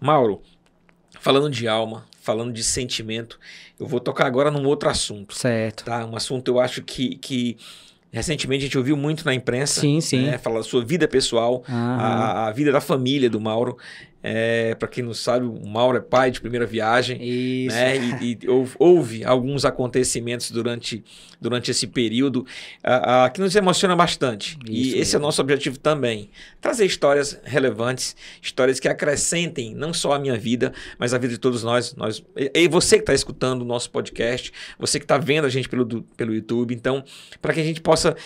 Mauro, falando de alma, falando de sentimento, eu vou tocar agora num outro assunto. Certo. Tá? Um assunto eu acho que. que Recentemente a gente ouviu muito na imprensa. Sim, sim. Né? Falar da sua vida pessoal, a, a, vida da família do Mauro. É, para quem não sabe, o Mauro é pai de primeira viagem. Isso. Né? E, e houve, houve, alguns acontecimentos durante, durante esse período uh, uh, que nos emociona bastante. Isso e mesmo. esse é o nosso objetivo também: trazer histórias relevantes, histórias que acrescentem não só a minha vida, mas a vida de todos nós. nós e você que está escutando o nosso podcast, você que está vendo a gente pelo, pelo YouTube. Então, para que a gente possa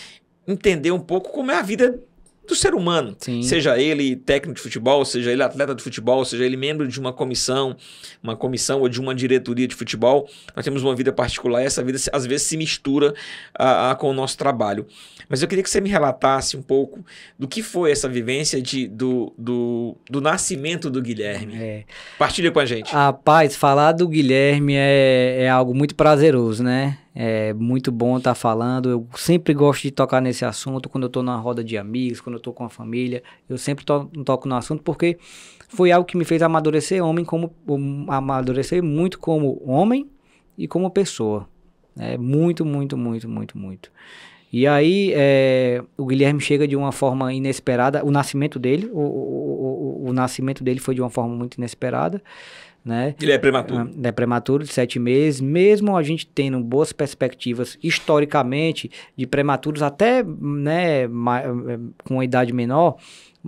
entender um pouco como é a vida do ser humano. Sim. Seja ele técnico de futebol, seja ele atleta de futebol, seja ele membro de uma comissão, uma comissão ou de uma diretoria de futebol. Nós temos uma vida particular e essa vida às vezes se mistura a, a, com o nosso trabalho. Mas eu queria que você me relatasse um pouco do que foi essa vivência de, do, do, do nascimento do Guilherme. É. Partilha com a gente. Rapaz, falar do Guilherme é, é algo muito prazeroso, né? É muito bom estar tá falando. Eu sempre gosto de tocar nesse assunto quando eu estou numa roda de amigos, quando eu estou com a família. Eu sempre to toco no assunto porque foi algo que me fez amadurecer homem como amadurecer muito como homem e como pessoa. É muito, muito, muito, muito, muito. E aí é, o Guilherme chega de uma forma inesperada. O nascimento dele, o, o, o, o, nascimento dele foi de uma forma muito inesperada né? Ele é prematuro. É, é prematuro, de sete meses. Mesmo a gente tendo boas perspectivas, historicamente, de prematuros até né, eh, com uma idade menor,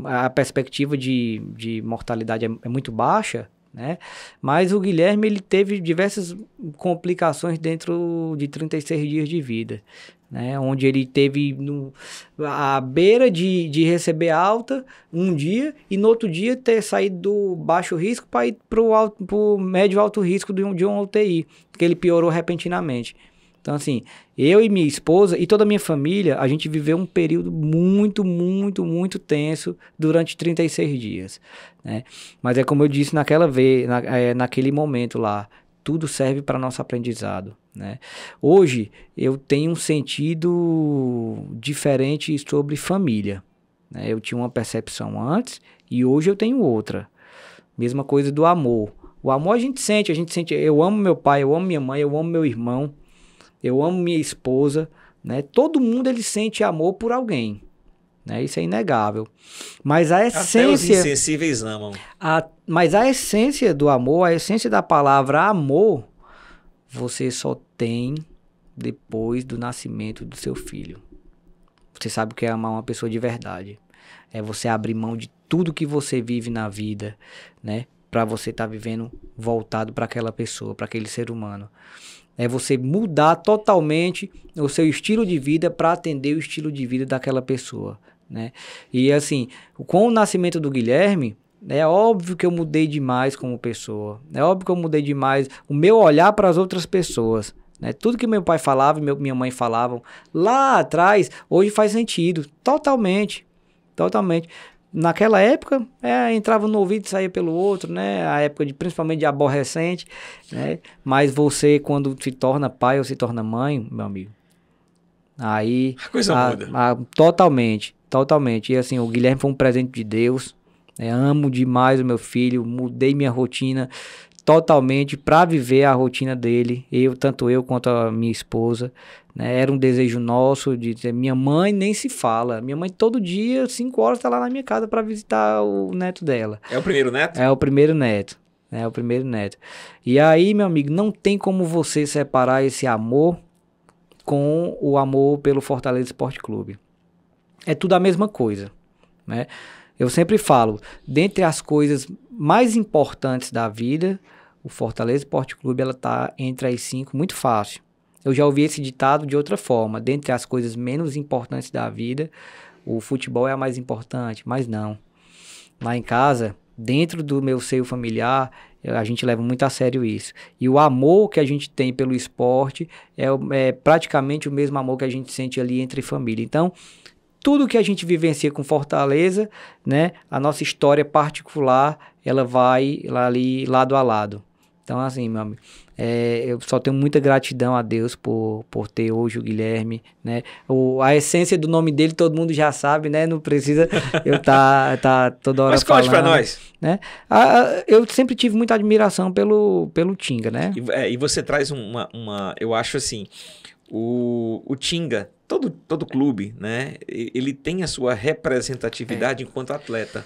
a perspectiva de, de mortalidade é, é muito baixa, né? Mas o Guilherme ele teve diversas complicações dentro de 36 dias de vida né? Onde ele teve no, a beira de, de receber alta um dia e no outro dia ter saído do baixo risco para ir para o médio alto risco de um, de um UTI, que ele piorou repentinamente. Então, assim, eu e minha esposa e toda a minha família, a gente viveu um período muito, muito, muito tenso durante 36 dias, né? Mas é como eu disse naquela vez, na, é, naquele momento lá, tudo serve para nosso aprendizado. Né? Hoje eu tenho um sentido diferente sobre família. Né? Eu tinha uma percepção antes e hoje eu tenho outra. Mesma coisa do amor. O amor a gente sente, a gente sente. Eu amo meu pai, eu amo minha mãe, eu amo meu irmão, eu amo minha esposa. Né? Todo mundo ele sente amor por alguém. Né? Isso é inegável. Mas a essência. Até os insensíveis amam. A, mas a essência do amor, a essência da palavra amor, você só tem depois do nascimento do seu filho. Você sabe o que é amar uma pessoa de verdade. É você abrir mão de tudo que você vive na vida, né? Para você estar tá vivendo voltado para aquela pessoa, para aquele ser humano. É você mudar totalmente o seu estilo de vida para atender o estilo de vida daquela pessoa, né? E assim, com o nascimento do Guilherme, né? É óbvio que eu mudei demais como pessoa. É óbvio que eu mudei demais o meu olhar para as outras pessoas. Né? Tudo que meu pai falava e minha mãe falavam lá atrás, hoje faz sentido. Totalmente. Totalmente. Naquela época, é, entrava no ouvido e saía pelo outro, né? A época de, principalmente de aborrecente, né? Mas você, quando se torna pai ou se torna mãe, meu amigo, aí... A coisa a, muda. A, totalmente, totalmente. E assim, o Guilherme foi um presente de Deus, né? Amo demais o meu filho, mudei minha rotina totalmente para viver a rotina dele, eu, tanto eu quanto a minha esposa. Né? Era um desejo nosso de dizer, minha mãe nem se fala. Minha mãe todo dia, 5 horas, está lá na minha casa para visitar o neto dela. É o primeiro neto? É o primeiro neto. Né? É o primeiro neto. E aí, meu amigo, não tem como você separar esse amor com o amor pelo Fortaleza Esporte Clube. É tudo a mesma coisa, né? Eu sempre falo, dentre as coisas mais importantes da vida, o Fortaleza Esporte Clube ela tá entre as cinco muito fácil. Eu já ouvi esse ditado de outra forma, dentre as coisas menos importantes da vida, o futebol é a mais importante, mas não. Lá em casa, dentro do meu seio familiar, a gente leva muito a sério isso. E o amor que a gente tem pelo esporte é, é praticamente o mesmo amor que a gente sente ali entre família. Então, tudo que a gente vivencia com Fortaleza, né, a nossa história particular, ela vai lá ali lado a lado. Então, assim, meu amigo, é, eu só tenho muita gratidão a Deus por, por ter hoje o Guilherme, né? O, a essência do nome dele todo mundo já sabe, né? Não precisa eu tá, tá toda hora Mas falando. Mas conte pra nós. Né? eu sempre tive muita admiração pelo, pelo Tinga, né? E, é, e você traz uma, uma... Eu acho assim, o, o Tinga todo, todo clube, né? Ele tem a sua representatividade é. enquanto atleta.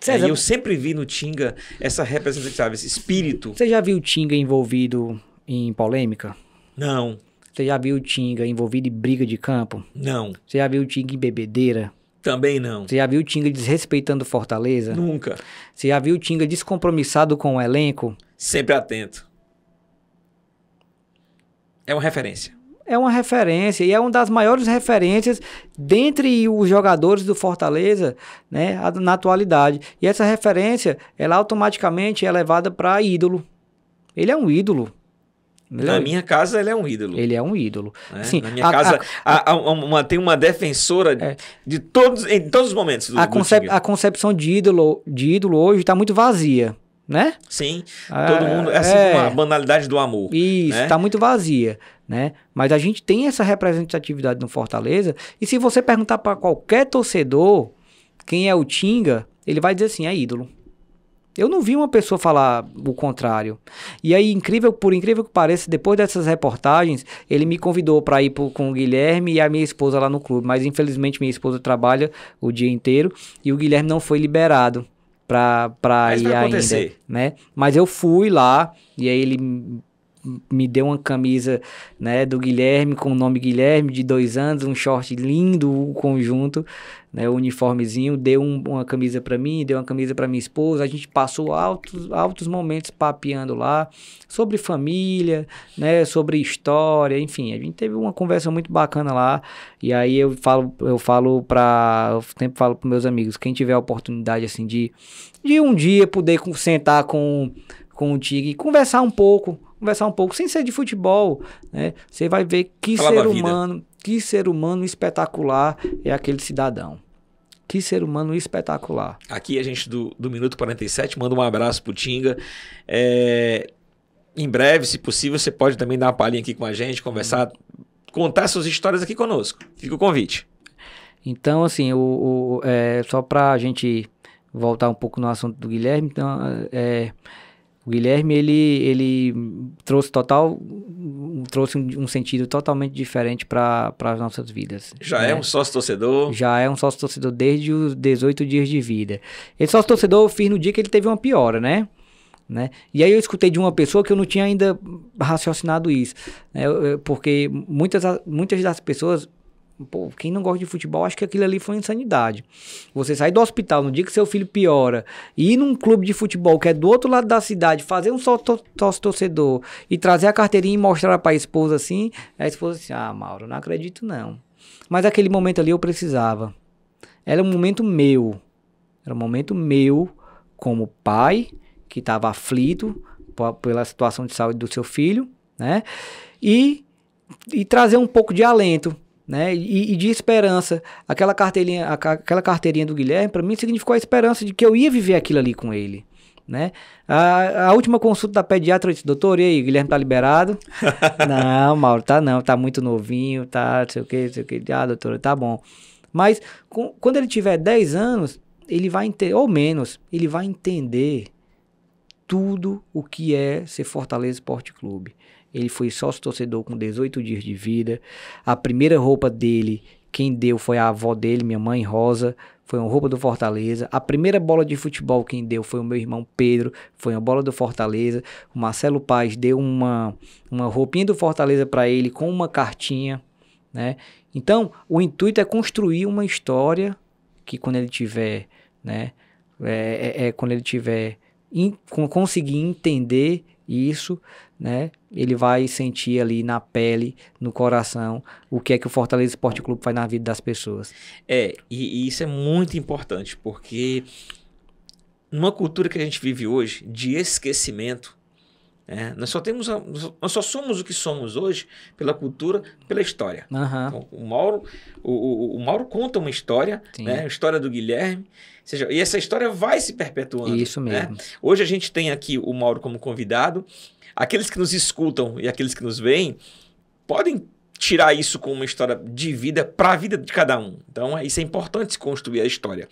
César, é, eu sempre vi no Tinga essa representatividade, esse espírito. Você já viu o Tinga envolvido em polêmica? Não. Você já viu o Tinga envolvido em briga de campo? Não. Você já viu o Tinga em bebedeira? Também não. Você já viu o Tinga desrespeitando Fortaleza? Nunca. Você já viu o Tinga descompromissado com o elenco? Sempre atento. É uma referência é uma referência e é uma das maiores referências dentre os jogadores do Fortaleza né, na atualidade. E essa referência, ela automaticamente é levada para ídolo. Ele é um ídolo. Ele na é... minha casa, ele é um ídolo. Ele é um ídolo. É, na minha a, casa, a, a, uma, tem uma defensora é, de todos, em todos os momentos. Do, a, concep, a concepção de ídolo, de ídolo hoje está muito vazia né? Sim. Ah, todo mundo. É assim é, uma banalidade do amor. Isso, né? tá muito vazia, né? Mas a gente tem essa representatividade no Fortaleza. E se você perguntar para qualquer torcedor quem é o Tinga, ele vai dizer assim: é ídolo. Eu não vi uma pessoa falar o contrário. E aí, incrível, por incrível que pareça, depois dessas reportagens, ele me convidou para ir pro, com o Guilherme e a minha esposa lá no clube. Mas infelizmente minha esposa trabalha o dia inteiro e o Guilherme não foi liberado pra, pra ir pra ainda. Né? Mas eu fui lá e aí ele me deu uma camisa né, do Guilherme, com o nome Guilherme, de dois anos, um short lindo, o conjunto, né, o uniformezinho, deu um, uma camisa para mim, deu uma camisa para minha esposa, a gente passou altos, altos momentos papeando lá, sobre família, né, sobre história, enfim, a gente teve uma conversa muito bacana lá, e aí eu falo, eu falo para, eu sempre falo para meus amigos, quem tiver a oportunidade, assim, de, de um dia poder sentar com, com o Tig e conversar um pouco, conversar um pouco, sem ser de futebol, né? Você vai ver que ser humano, que ser humano espetacular é aquele cidadão. Que ser humano espetacular. Aqui a gente do, do Minuto 47 manda um abraço pro Tinga. É, em breve, se possível, você pode também dar uma palhinha aqui com a gente, conversar, contar suas histórias aqui conosco. Fica o convite. Então, assim, o, o é, só para a gente voltar um pouco no assunto do Guilherme, então, é, o Guilherme, ele, ele trouxe total, trouxe um, um sentido totalmente diferente para as nossas vidas. Já é né? é um sócio-torcedor? Já é um sócio-torcedor desde os 18 dias de vida. Esse sócio-torcedor eu fiz no dia que ele teve uma piora, né? Né? E aí eu escutei de uma pessoa que eu não tinha ainda raciocinado isso, né? porque muitas, muitas das pessoas Pô, quem não gosta de futebol acho que aquilo ali foi insanidade. Você sair do hospital no dia que seu filho piora, ir num clube de futebol que é do outro lado da cidade, fazer um só sócio torcedor e trazer a carteirinha e mostrar para a esposa assim, a esposa assim: "Ah, Mauro, não acredito não". Mas aquele momento ali eu precisava. Era um momento meu. Era um momento meu como pai que estava aflito pela situação de saúde do seu filho, né? E e trazer um pouco de alento né? E, e, de esperança. Aquela carteirinha, aquela carteirinha do Guilherme, para mim, significou a esperança de que eu ia viver aquilo ali com ele. Né? A, a última consulta da pediatra, disse, doutor, e aí, Guilherme tá liberado? não, Mauro, tá não, tá muito novinho, tá, não sei o que, não sei o que. Ah, doutor tá bom. Mas com, quando ele tiver 10 anos, ele vai entender, ou menos, ele vai entender tudo o que é ser Fortaleza Esporte Clube. Ele foi sócio-torcedor com 18 dias de vida. A primeira roupa dele, quem deu foi a avó dele, minha mãe Rosa. Foi uma roupa do Fortaleza. A primeira bola de futebol quem deu foi o meu irmão Pedro. Foi uma bola do Fortaleza. O Marcelo Paz deu uma, uma roupinha do Fortaleza para ele com uma cartinha. Né? Então, o intuito é construir uma história que quando ele tiver, né, é, é, é quando ele tiver in, conseguir entender e isso, né, ele vai sentir ali na pele, no coração, o que é que o Fortaleza Esporte Clube faz na vida das pessoas. É, e, e isso é muito importante, porque numa cultura que a gente vive hoje, de esquecimento, é, nós só temos a, nós só somos o que somos hoje pela cultura, pela história. Uhum. Então, o Mauro, o, o, o, Mauro conta uma história, né? A história do Guilherme seja, e essa história vai se perpetuando. Isso né? mesmo. Né? Hoje a gente tem aqui o Mauro como convidado. Aqueles que nos escutam e aqueles que nos veem podem tirar isso como uma história de vida para a vida de cada um. Então, é, isso é importante se construir a história.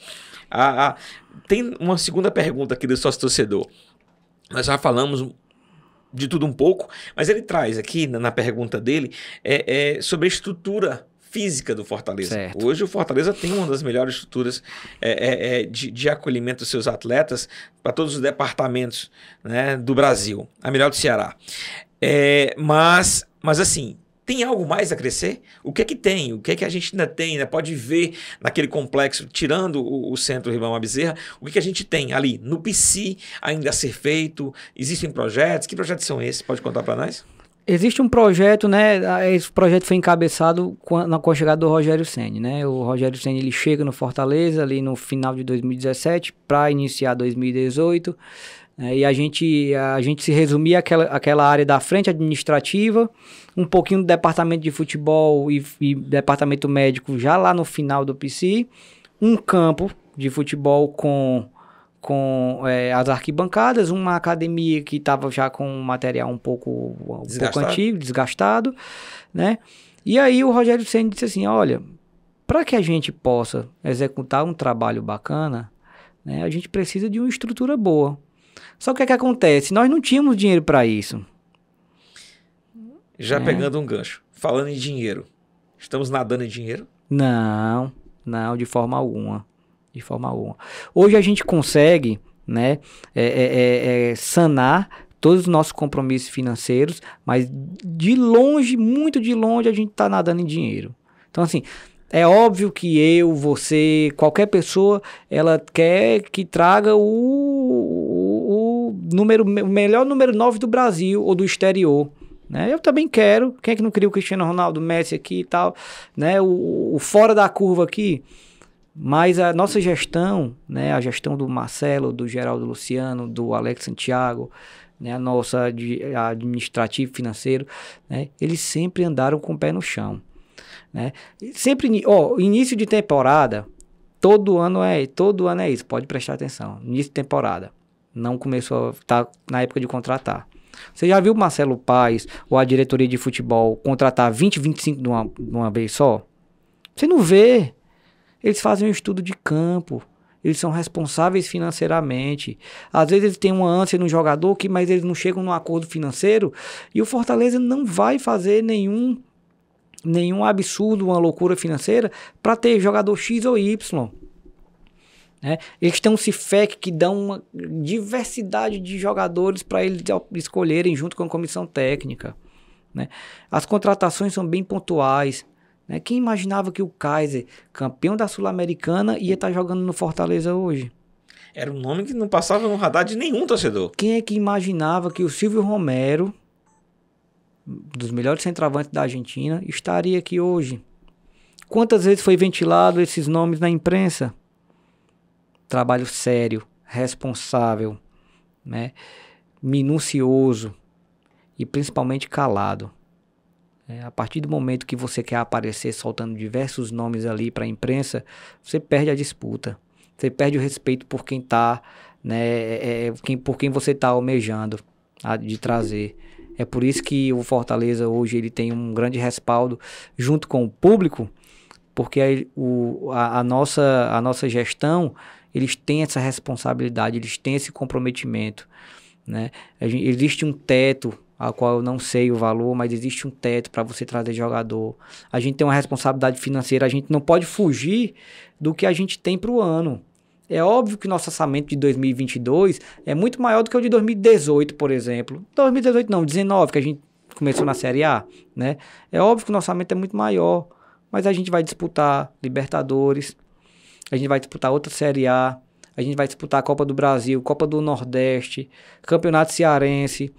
tem uma segunda pergunta aqui do sócio torcedor. Nós já falamos de tudo um pouco, mas ele traz aqui na, na pergunta dele é, é sobre a estrutura física do Fortaleza. Certo. Hoje o Fortaleza tem uma das melhores estruturas é, é, é de, de, acolhimento dos seus atletas para todos os departamentos né, do Brasil. A melhor do Ceará. É, mas, mas assim, tem algo mais a crescer? O que é que tem? O que é que a gente ainda tem? Né? pode ver naquele complexo, tirando o, o centro Ribão Bezerra, o que, que a gente tem ali no PC ainda a ser feito? Existem projetos? Que projetos são esses? Pode contar para nós? Existe um projeto, né? Esse projeto foi encabeçado com, na, com a chegada do Rogério Senni, né? O Rogério Senni ele chega no Fortaleza ali no final de 2017 para iniciar 2018. Né, e a gente, a gente se resumia aquela, aquela área da frente administrativa, um pouquinho do departamento de futebol e, e departamento médico já lá no final do PC, um campo de futebol com com é, as arquibancadas, uma academia que estava já com um material um pouco, um pouco antigo, desgastado, né? E aí o Rogério Senna disse assim, olha, para que a gente possa executar um trabalho bacana, né, a gente precisa de uma estrutura boa. Só que o é que acontece? Nós não tínhamos dinheiro para isso. Já é. pegando um gancho, falando em dinheiro, estamos nadando em dinheiro? Não, não, de forma alguma de forma alguma. Hoje a gente consegue né, é, é, é, sanar todos os nossos compromissos financeiros, mas de longe, muito de longe, a gente está nadando em dinheiro. Então, assim, é óbvio que eu, você, qualquer pessoa, ela quer que traga o, o, o número, o melhor número 9 do Brasil ou do exterior. Né? Eu também quero. Quem é que não queria o Cristiano Ronaldo, Messi aqui e tal? Né? O, o fora da curva aqui. Mas a nossa gestão, né, a gestão do Marcelo, do Geraldo Luciano, do Alex Santiago, né, a nossa a administrativo financeiro, né, eles sempre andaram com o pé no chão. Né? Sempre, ó, início de temporada, todo ano é, todo ano é isso, pode prestar atenção. Início de temporada, não começou a tá na época de contratar. Você já viu o Marcelo Paes ou a diretoria de futebol contratar 20, 25 de uma, de uma vez só? Você não vê. Eles fazem um estudo de campo. Eles são responsáveis financeiramente. Às vezes eles têm uma ânsia no jogador, que, mas eles não chegam num acordo financeiro. E o Fortaleza não vai fazer nenhum nenhum absurdo, uma loucura financeira para ter jogador X ou Y. Né? Eles têm um CIFEC que dá uma diversidade de jogadores para eles escolherem junto com a comissão técnica. Né? As contratações são bem pontuais. Né? Quem imaginava que o Kaiser, campeão da Sul-Americana, ia estar tá jogando no Fortaleza hoje? Era um nome que não passava no radar de nenhum torcedor. Quem é que imaginava que o Silvio Romero, dos melhores centroavantes da Argentina, estaria aqui hoje? Quantas vezes foi ventilado esses nomes na imprensa? Trabalho sério, responsável, né? minucioso e principalmente calado. É, a partir do momento que você quer aparecer soltando diversos nomes ali para a imprensa, você perde a disputa, você perde o respeito por quem está, né, é, é, quem, por quem você está almejando a, de trazer. É por isso que o Fortaleza hoje ele tem um grande respaldo junto com o público, porque a, o, a, a nossa, a nossa gestão eles têm essa responsabilidade, eles têm esse comprometimento. Né? Gente, existe um teto a qual eu não sei o valor, mas existe um teto para você trazer jogador. A gente tem uma responsabilidade financeira, a gente não pode fugir do que a gente tem para o ano. É óbvio que nosso orçamento de 2022 é muito maior do que o de 2018, por exemplo. 2018 não, 19, que a gente começou na Série A, né? É óbvio que o nosso orçamento é muito maior, mas a gente vai disputar Libertadores, a gente vai disputar outra Série A, a gente vai disputar a Copa do Brasil, Copa do Nordeste, Campeonato Cearense.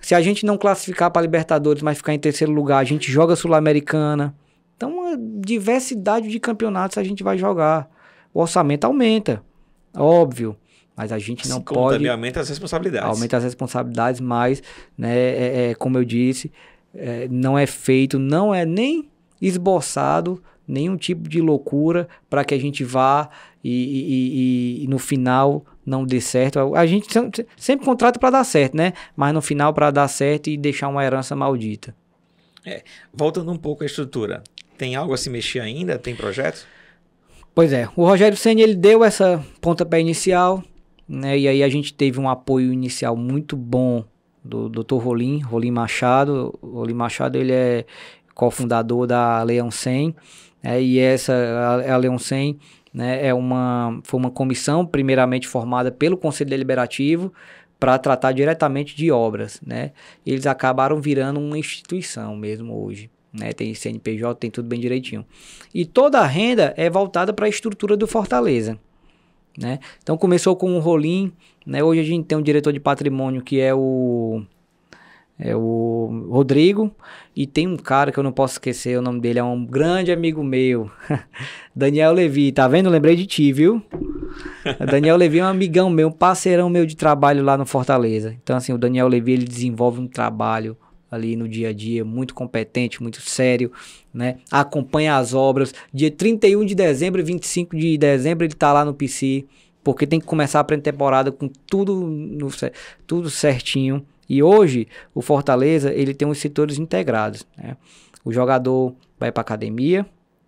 Se a gente não classificar para Libertadores, mas ficar em terceiro lugar, a gente joga Sul-Americana. Então, uma diversidade de campeonatos a gente vai jogar. O orçamento aumenta, óbvio. Mas a gente assim não como pode. Também aumenta as responsabilidades. Aumenta as responsabilidades, mas, né, é, é, é, como eu disse, é, não é feito, não é nem esboçado nenhum tipo de loucura para que a gente vá e, e, e, e, no final não dê certo. A gente sempre contrata para dar certo, né? Mas no final para dar certo e deixar uma herança maldita. É, voltando um pouco à estrutura, tem algo a se mexer ainda? Tem projetos? Pois é, o Rogério Senna ele deu essa pontapé inicial, né? E aí a gente teve um apoio inicial muito bom do Dr. Rolim, Rolim Machado. Rolim Machado ele é cofundador da Leão 100 é, e essa, a, a Leon 100, né, é uma, foi uma comissão primeiramente formada pelo Conselho Deliberativo para tratar diretamente de obras. Né? Eles acabaram virando uma instituição mesmo hoje. Né? Tem CNPJ, tem tudo bem direitinho. E toda a renda é voltada para a estrutura do Fortaleza. Né? Então começou com o Rolim, né? Hoje a gente tem um diretor de patrimônio que é o é o Rodrigo, e tem um cara que eu não posso esquecer o nome dele, é um grande amigo meu, Daniel Levi, tá vendo? Lembrei de ti, viu? Daniel Levi é um amigão meu, um parceirão meu de trabalho lá no Fortaleza. Então, assim, o Daniel Levi, ele desenvolve um trabalho ali no dia a dia, muito competente, muito sério, né? Acompanha as obras. Dia 31 de dezembro e 25 de dezembro ele tá lá no PC, porque tem que começar a pré-temporada com tudo, no, tudo certinho, e hoje o Fortaleza ele tem os setores integrados. Né? O jogador vai para academia,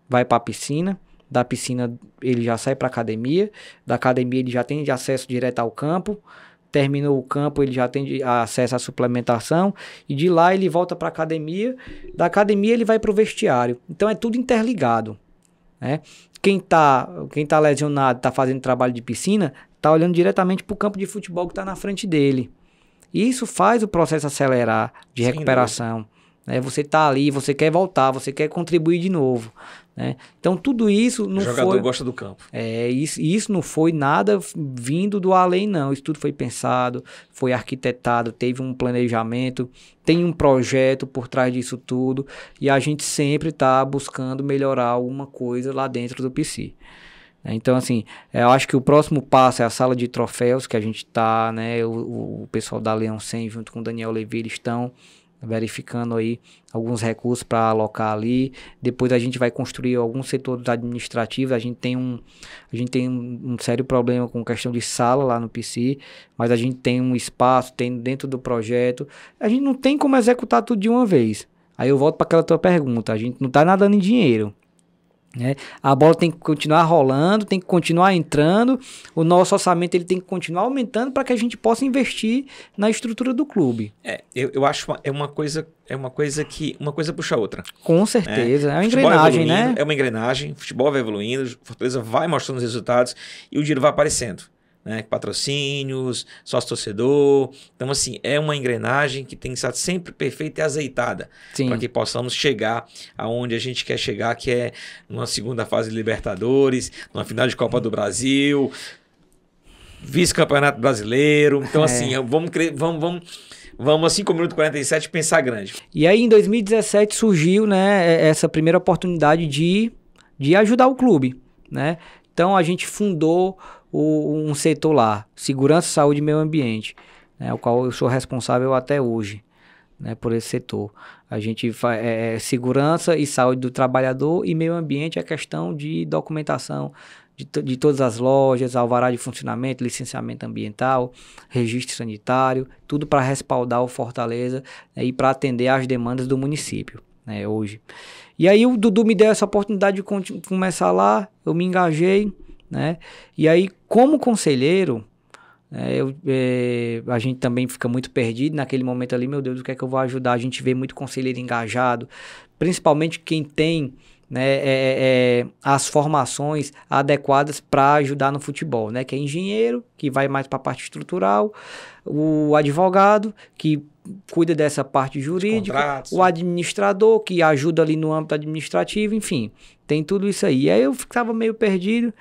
vai para a piscina, da piscina ele já sai para academia, da academia ele já tem acesso direto ao campo, terminou o campo ele já tem acesso à suplementação e de lá ele volta para academia, da academia ele vai para o vestiário. Então é tudo interligado, né? Quem tá, quem tá lesionado, tá fazendo trabalho de piscina, tá olhando diretamente para o campo de futebol que está na frente dele. E isso faz o processo acelerar de Sem recuperação. Né? Você está ali, você quer voltar, você quer contribuir de novo. Né? Então tudo isso não o jogador foi, gosta do campo. É, isso, isso não foi nada vindo do além, não. Isso tudo foi pensado, foi arquitetado, teve um planejamento, tem um projeto por trás disso tudo. E a gente sempre está buscando melhorar alguma coisa lá dentro do PC. Né? Então, assim, é, eu acho que o próximo passo é a sala de troféus que a gente está, né? O, o, pessoal da Leão 100 junto com o Daniel Levi, eles estão verificando aí alguns recursos para alocar ali. Depois a gente vai construir alguns setores administrativos. A gente tem um, a gente tem um, um, sério problema com questão de sala lá no PC, mas a gente tem um espaço, tem dentro do projeto. A gente não tem como executar tudo de uma vez. Aí eu volto para aquela tua pergunta. A gente não está nadando em dinheiro. Né? A bola tem que continuar rolando, tem que continuar entrando, o nosso orçamento ele tem que continuar aumentando para que a gente possa investir na estrutura do clube. É, eu, eu acho uma, é uma coisa é uma coisa que uma coisa puxa a outra. Com certeza, é, é uma futebol engrenagem, né? É uma engrenagem, o futebol vai evoluindo, Fortaleza vai mostrando os resultados e o dinheiro vai aparecendo né? Patrocínios, sócio-torcedor. Então, assim, é uma engrenagem que tem que estar sempre perfeita e azeitada para que possamos chegar aonde a gente quer chegar, que é numa segunda fase de Libertadores, numa final de Copa do Brasil, vice-campeonato brasileiro. Então, é. assim, vamos, vamos, vamos vamos assim com o minuto 47 pensar grande. E aí em 2017 surgiu, né, é, essa primeira oportunidade de, de ajudar o clube, né? Então a gente fundou o, um setor lá, segurança, saúde e meio ambiente, né, o qual eu sou responsável até hoje. Né, por esse setor. A gente faz é, é, segurança e saúde do trabalhador e meio ambiente é questão de documentação de, de todas as lojas, alvará de funcionamento, licenciamento ambiental, registro sanitário, tudo para respaldar o Fortaleza né, e para atender às demandas do município né, hoje. E aí o Dudu me deu essa oportunidade de começar lá, eu me engajei né? E aí, como conselheiro, é, eu, é, a gente também fica muito perdido naquele momento ali, meu Deus, o que é que eu vou ajudar? A gente vê muito conselheiro engajado, principalmente quem tem né, é, é, é as formações adequadas para ajudar no futebol, né? Que é engenheiro, que vai mais para a parte estrutural, o advogado, que cuida dessa parte jurídica, o administrador, que ajuda ali no âmbito administrativo, enfim, tem tudo isso aí. E aí eu ficava meio perdido.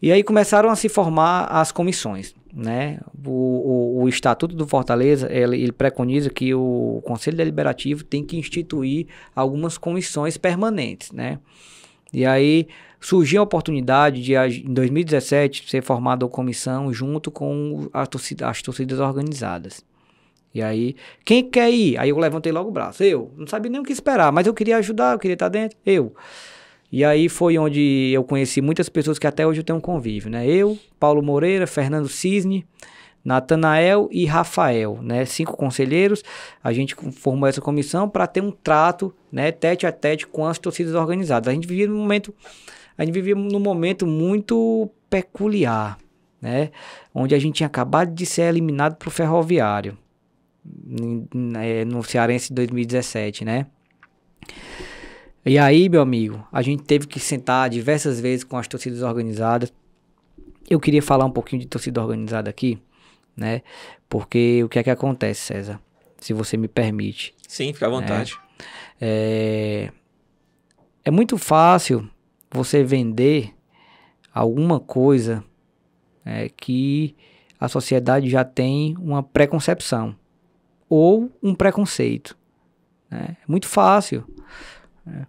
E aí começaram a se formar as comissões. Né? O, o, o Estatuto do Fortaleza ele, ele, preconiza que o Conselho Deliberativo tem que instituir algumas comissões permanentes. Né? E aí surgiu a oportunidade de, em 2017, ser formada a comissão junto com as torcidas, as torcidas organizadas. E aí, quem quer ir? Aí eu levantei logo o braço. Eu não sabia nem o que esperar, mas eu queria ajudar, eu queria estar dentro. Eu. E aí foi onde eu conheci muitas pessoas que até hoje eu tenho um convívio, né? Eu, Paulo Moreira, Fernando Cisne, Natanael e Rafael, né? Cinco conselheiros. A gente formou essa comissão para ter um trato, né, tete a tete com as torcidas organizadas. A gente vivia num momento, a gente vivia num momento muito peculiar, né? Onde a gente tinha acabado de ser eliminado para o ferroviário é, no Cearense de 2017, né? E aí, meu amigo, a gente teve que sentar diversas vezes com as torcidas organizadas. Eu queria falar um pouquinho de torcida organizada aqui, né? Porque o que é que acontece, César? Se você me permite. Sim, fica à né? vontade. Né? É... é muito fácil você vender alguma coisa né, que a sociedade já tem uma preconcepção ou um preconceito. Né? É muito fácil. Né?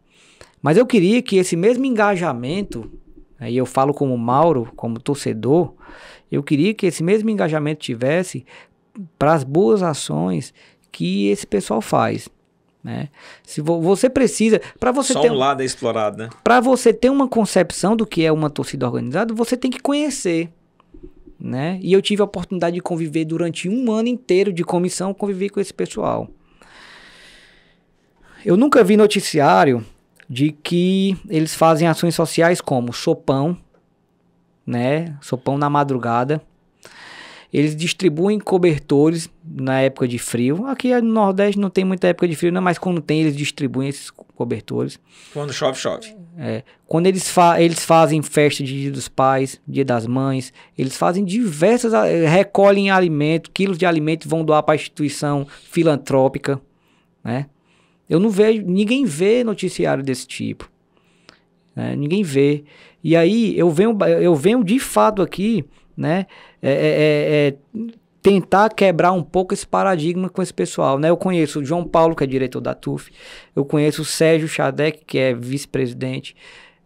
Mas eu queria que esse mesmo engajamento, aí né, e eu falo como Mauro, como torcedor, eu queria que esse mesmo engajamento tivesse para as boas ações que esse pessoal faz. Né? Se vo você precisa, para você Só ter um lado é explorado, né? Para você ter uma concepção do que é uma torcida organizada, você tem que conhecer, né? E eu tive a oportunidade de conviver durante um ano inteiro de comissão, conviver com esse pessoal. Eu nunca vi noticiário de que eles fazem ações sociais como sopão, né? Sopão na madrugada. Eles distribuem cobertores na época de frio. Aqui no Nordeste não tem muita época de frio, não, né, mas quando tem, eles distribuem esses cobertores. Quando chove, chove. É. Quando eles, fa eles fazem festa de Dia dos Pais, Dia das Mães, eles fazem diversas. recolhem alimento, quilos de alimento vão doar para instituição filantrópica, né? Eu não vejo, ninguém vê noticiário desse tipo. Né? Ninguém vê. E aí eu venho, eu venho de fato aqui, né? É, é, é, é, tentar quebrar um pouco esse paradigma com esse pessoal, né? Eu conheço o João Paulo, que é diretor da TUF, eu conheço o Sérgio Chadec, que é vice-presidente,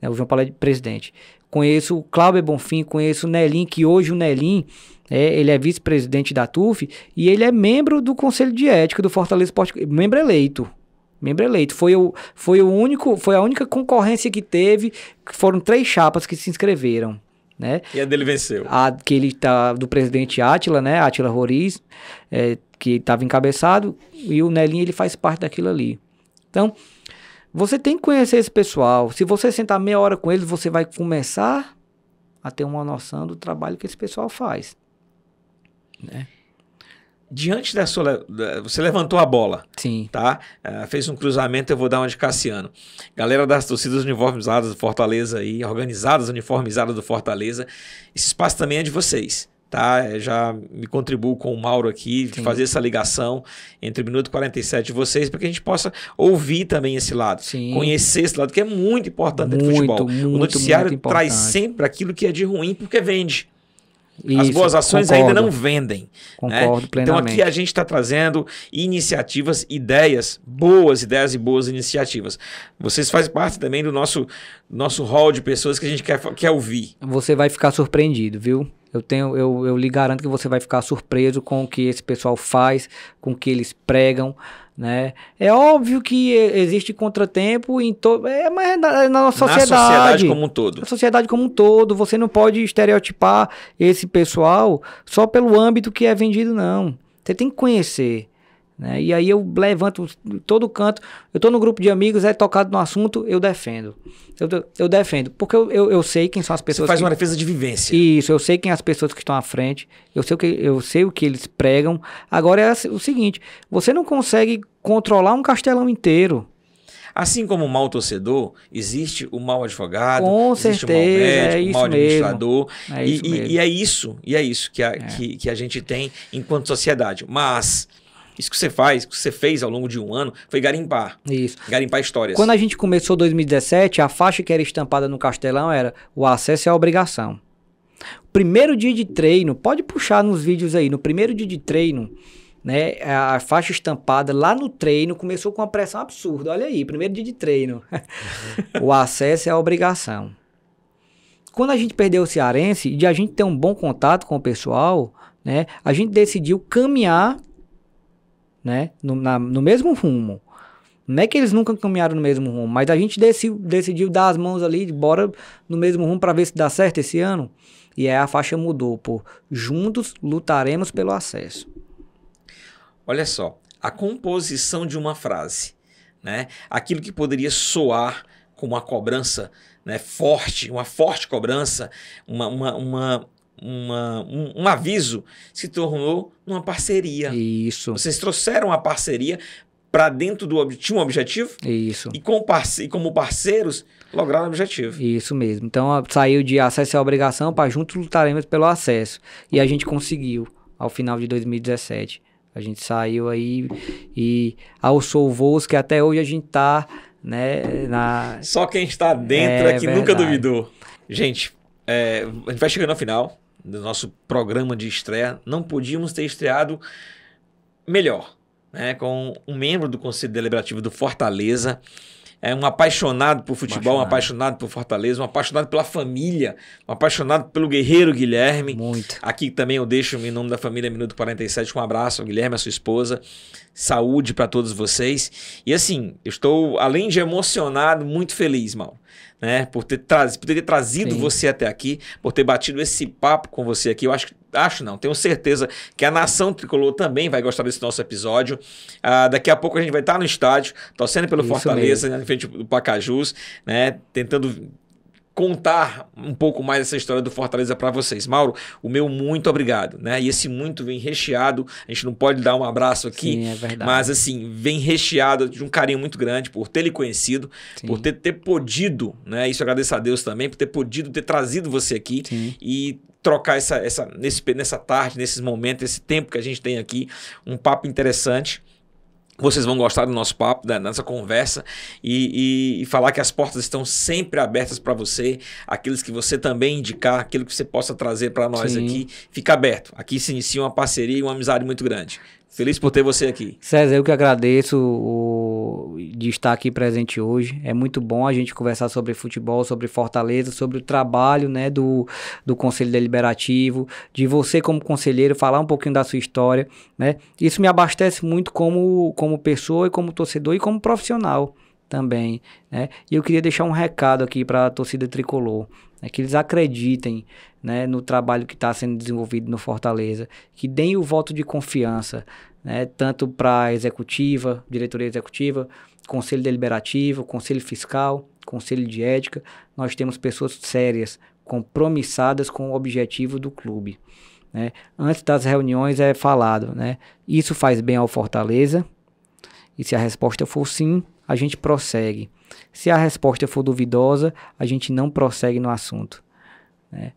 né? o João Paulo é presidente, conheço o Cláudio Bonfim, conheço o Nelim, que hoje o Nelim, é, ele é vice-presidente da TUF, e ele é membro do Conselho de Ética do Fortaleza Esporte, membro eleito, membro eleito. Foi o, foi o único, foi a única concorrência que teve, foram três chapas que se inscreveram. Né? E a dele venceu. A que ele tá do presidente Átila, né? Átila Roriz, é, que estava encabeçado, e o Nelinho ele faz parte daquilo ali. Então, você tem que conhecer esse pessoal. Se você sentar meia hora com eles, você vai começar a ter uma noção do trabalho que esse pessoal faz. Né? diante da sua. Da, você levantou a bola. Sim. Tá? Uh, fez um cruzamento, eu vou dar uma de Cassiano. Galera das torcidas uniformizadas do Fortaleza aí, organizadas, uniformizadas do Fortaleza. Esse espaço também é de vocês. Tá, já me contribuo com o Mauro aqui, de fazer essa ligação entre o minuto 47 de vocês, para que a gente possa ouvir também esse lado, Sim. conhecer esse lado, que é muito importante muito, no futebol. Muito, o noticiário traz sempre aquilo que é de ruim, porque vende. Isso, As boas ações concordo, ainda não vendem. Né? Concordo né? plenamente. Então aqui a gente está trazendo iniciativas, ideias, boas ideias e boas iniciativas. Vocês fazem parte também do nosso nosso hall de pessoas que a gente quer, quer ouvir. Você vai ficar surpreendido, viu? Eu, tenho, eu, eu lhe garanto que você vai ficar surpreso com o que esse pessoal faz, com o que eles pregam. Né? É óbvio que existe contratempo em todo. É, mas é na, é na nossa sociedade. Na sociedade como um todo. Na sociedade como um todo. Você não pode estereotipar esse pessoal só pelo âmbito que é vendido, não. Você tem que conhecer. Né? E aí eu levanto todo canto. Eu estou no grupo de amigos, é tocado no assunto, eu defendo. Eu, eu defendo. Porque eu, eu, eu, sei quem são as pessoas. Você faz que... uma defesa de vivência. Isso, eu sei quem as pessoas que estão à frente, eu sei o que, eu sei o que eles pregam. Agora é assim, o seguinte: você não consegue controlar um castelão inteiro. Assim como o mau torcedor, existe o mau advogado, Com existe certeza, o mau é médico, é o mal administrador. É e, e, e, é isso, e é isso que a, é. Que, que a gente tem enquanto sociedade. Mas isso que você faz, que você fez ao longo de um ano, foi garimpar. Isso. Garimpar histórias. Quando a gente começou 2017, a faixa que era estampada no Castelão era o acesso é a obrigação. Primeiro dia de treino, pode puxar nos vídeos aí, no primeiro dia de treino, né, a faixa estampada lá no treino começou com uma pressão absurda. Olha aí, primeiro dia de treino. Uhum. o acesso é a obrigação. Quando a gente perdeu o Cearense e a gente ter um bom contato com o pessoal, né, a gente decidiu caminhar né? No, na, no mesmo rumo. Não é que eles nunca caminharam no mesmo rumo, mas a gente decidiu, decidiu dar as mãos ali, bora no mesmo rumo para ver se dá certo esse ano. E aí a faixa mudou por Juntos lutaremos pelo acesso. Olha só, a composição de uma frase, né? Aquilo que poderia soar como uma cobrança né, forte, uma forte cobrança, uma, uma, uma, uma, um, um, aviso se tornou uma parceria. Isso. Vocês trouxeram a parceria para dentro do tinha um objetivo. Isso. E, com parce, e como parceiros lograram o objetivo. Isso mesmo. Então saiu de acesso à obrigação para juntos lutaremos pelo acesso e a gente conseguiu ao final de 2017. A gente saiu aí e alçou voos que até hoje a gente tá, né, na... Só quem está dentro é, é que verdade. nunca duvidou. Gente, é, a gente vai chegando ao final do nosso programa de estreia, não podíamos ter estreado melhor, né? com um membro do Conselho Deliberativo do Fortaleza, é um apaixonado por futebol, apaixonado. um apaixonado por Fortaleza, um apaixonado pela família, um apaixonado pelo guerreiro Guilherme. Muito. Aqui também eu deixo em nome da família Minuto 47 um abraço ao Guilherme, a sua esposa. Saúde para todos vocês. E assim, eu estou além de emocionado, muito feliz, mal né? Por ter, traz, por ter trazido Sim. você até aqui, por ter batido esse papo com você aqui. Eu acho, acho não, tenho certeza que a nação tricolor também vai gostar desse nosso episódio. Ah, daqui a pouco a gente vai estar no estádio, torcendo pelo Isso Fortaleza, né, na frente do Pacajus, né? Tentando contar um pouco mais essa história do Fortaleza para vocês. Mauro, o meu muito obrigado, né? E esse muito vem recheado, a gente não pode dar um abraço aqui, Sim, é verdade. mas assim, vem recheado de um carinho muito grande por ter lhe conhecido, Sim. por ter, ter podido, né? Isso agradeço a Deus também, por ter podido ter trazido você aqui Sim. e trocar essa, essa, nesse, nessa tarde, nesses momentos, esse tempo que a gente tem aqui, um papo interessante vocês vão gostar do nosso papo, da nossa conversa e, e, e falar que as portas estão sempre abertas para você, aqueles que você também indicar, aquilo que você possa trazer para nós Sim. aqui, fica aberto. Aqui se inicia uma parceria e uma amizade muito grande. Feliz por ter você aqui. César, eu que agradeço o... de estar aqui presente hoje. É muito bom a gente conversar sobre futebol, sobre Fortaleza, sobre o trabalho né, do, do Conselho Deliberativo, de você como conselheiro, falar um pouquinho da sua história. Né? Isso me abastece muito como, como pessoa e como torcedor e como profissional também. Né? E eu queria deixar um recado aqui para a torcida tricolor: né, que eles acreditem né, no trabalho que está sendo desenvolvido no Fortaleza, que deem o voto de confiança, né, tanto para a executiva, diretoria executiva, conselho deliberativo, conselho fiscal, conselho de ética. Nós temos pessoas sérias, compromissadas com o objetivo do clube. Né? Antes das reuniões é falado, né? Isso faz bem ao Fortaleza? E se a resposta for sim, a gente prossegue. Se a resposta for duvidosa, a gente não prossegue no assunto. Né?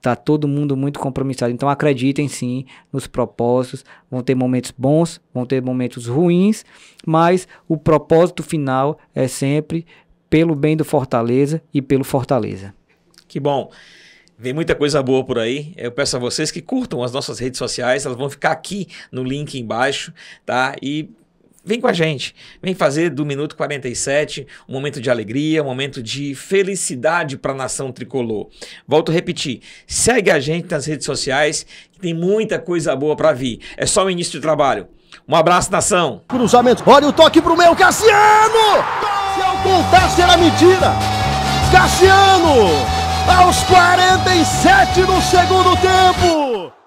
Tá todo mundo muito compromissado. Então acreditem sim nos propósitos. Vão ter momentos bons, vão ter momentos ruins, mas o propósito final é sempre pelo bem do Fortaleza e pelo Fortaleza. Que bom. Vem muita coisa boa por aí. Eu peço a vocês que curtam as nossas redes sociais, elas vão ficar aqui no link embaixo, tá? E Vem com a gente. Vem fazer do minuto 47 um momento de alegria, um momento de felicidade para a nação tricolor. Volto a repetir. Segue a gente nas redes sociais, que tem muita coisa boa para vir. É só o início do trabalho. Um abraço, nação. Cruzamento. Olha o toque pro meu Cassiano! Se eu contar será mentira. Cassiano! Aos 47 do segundo tempo.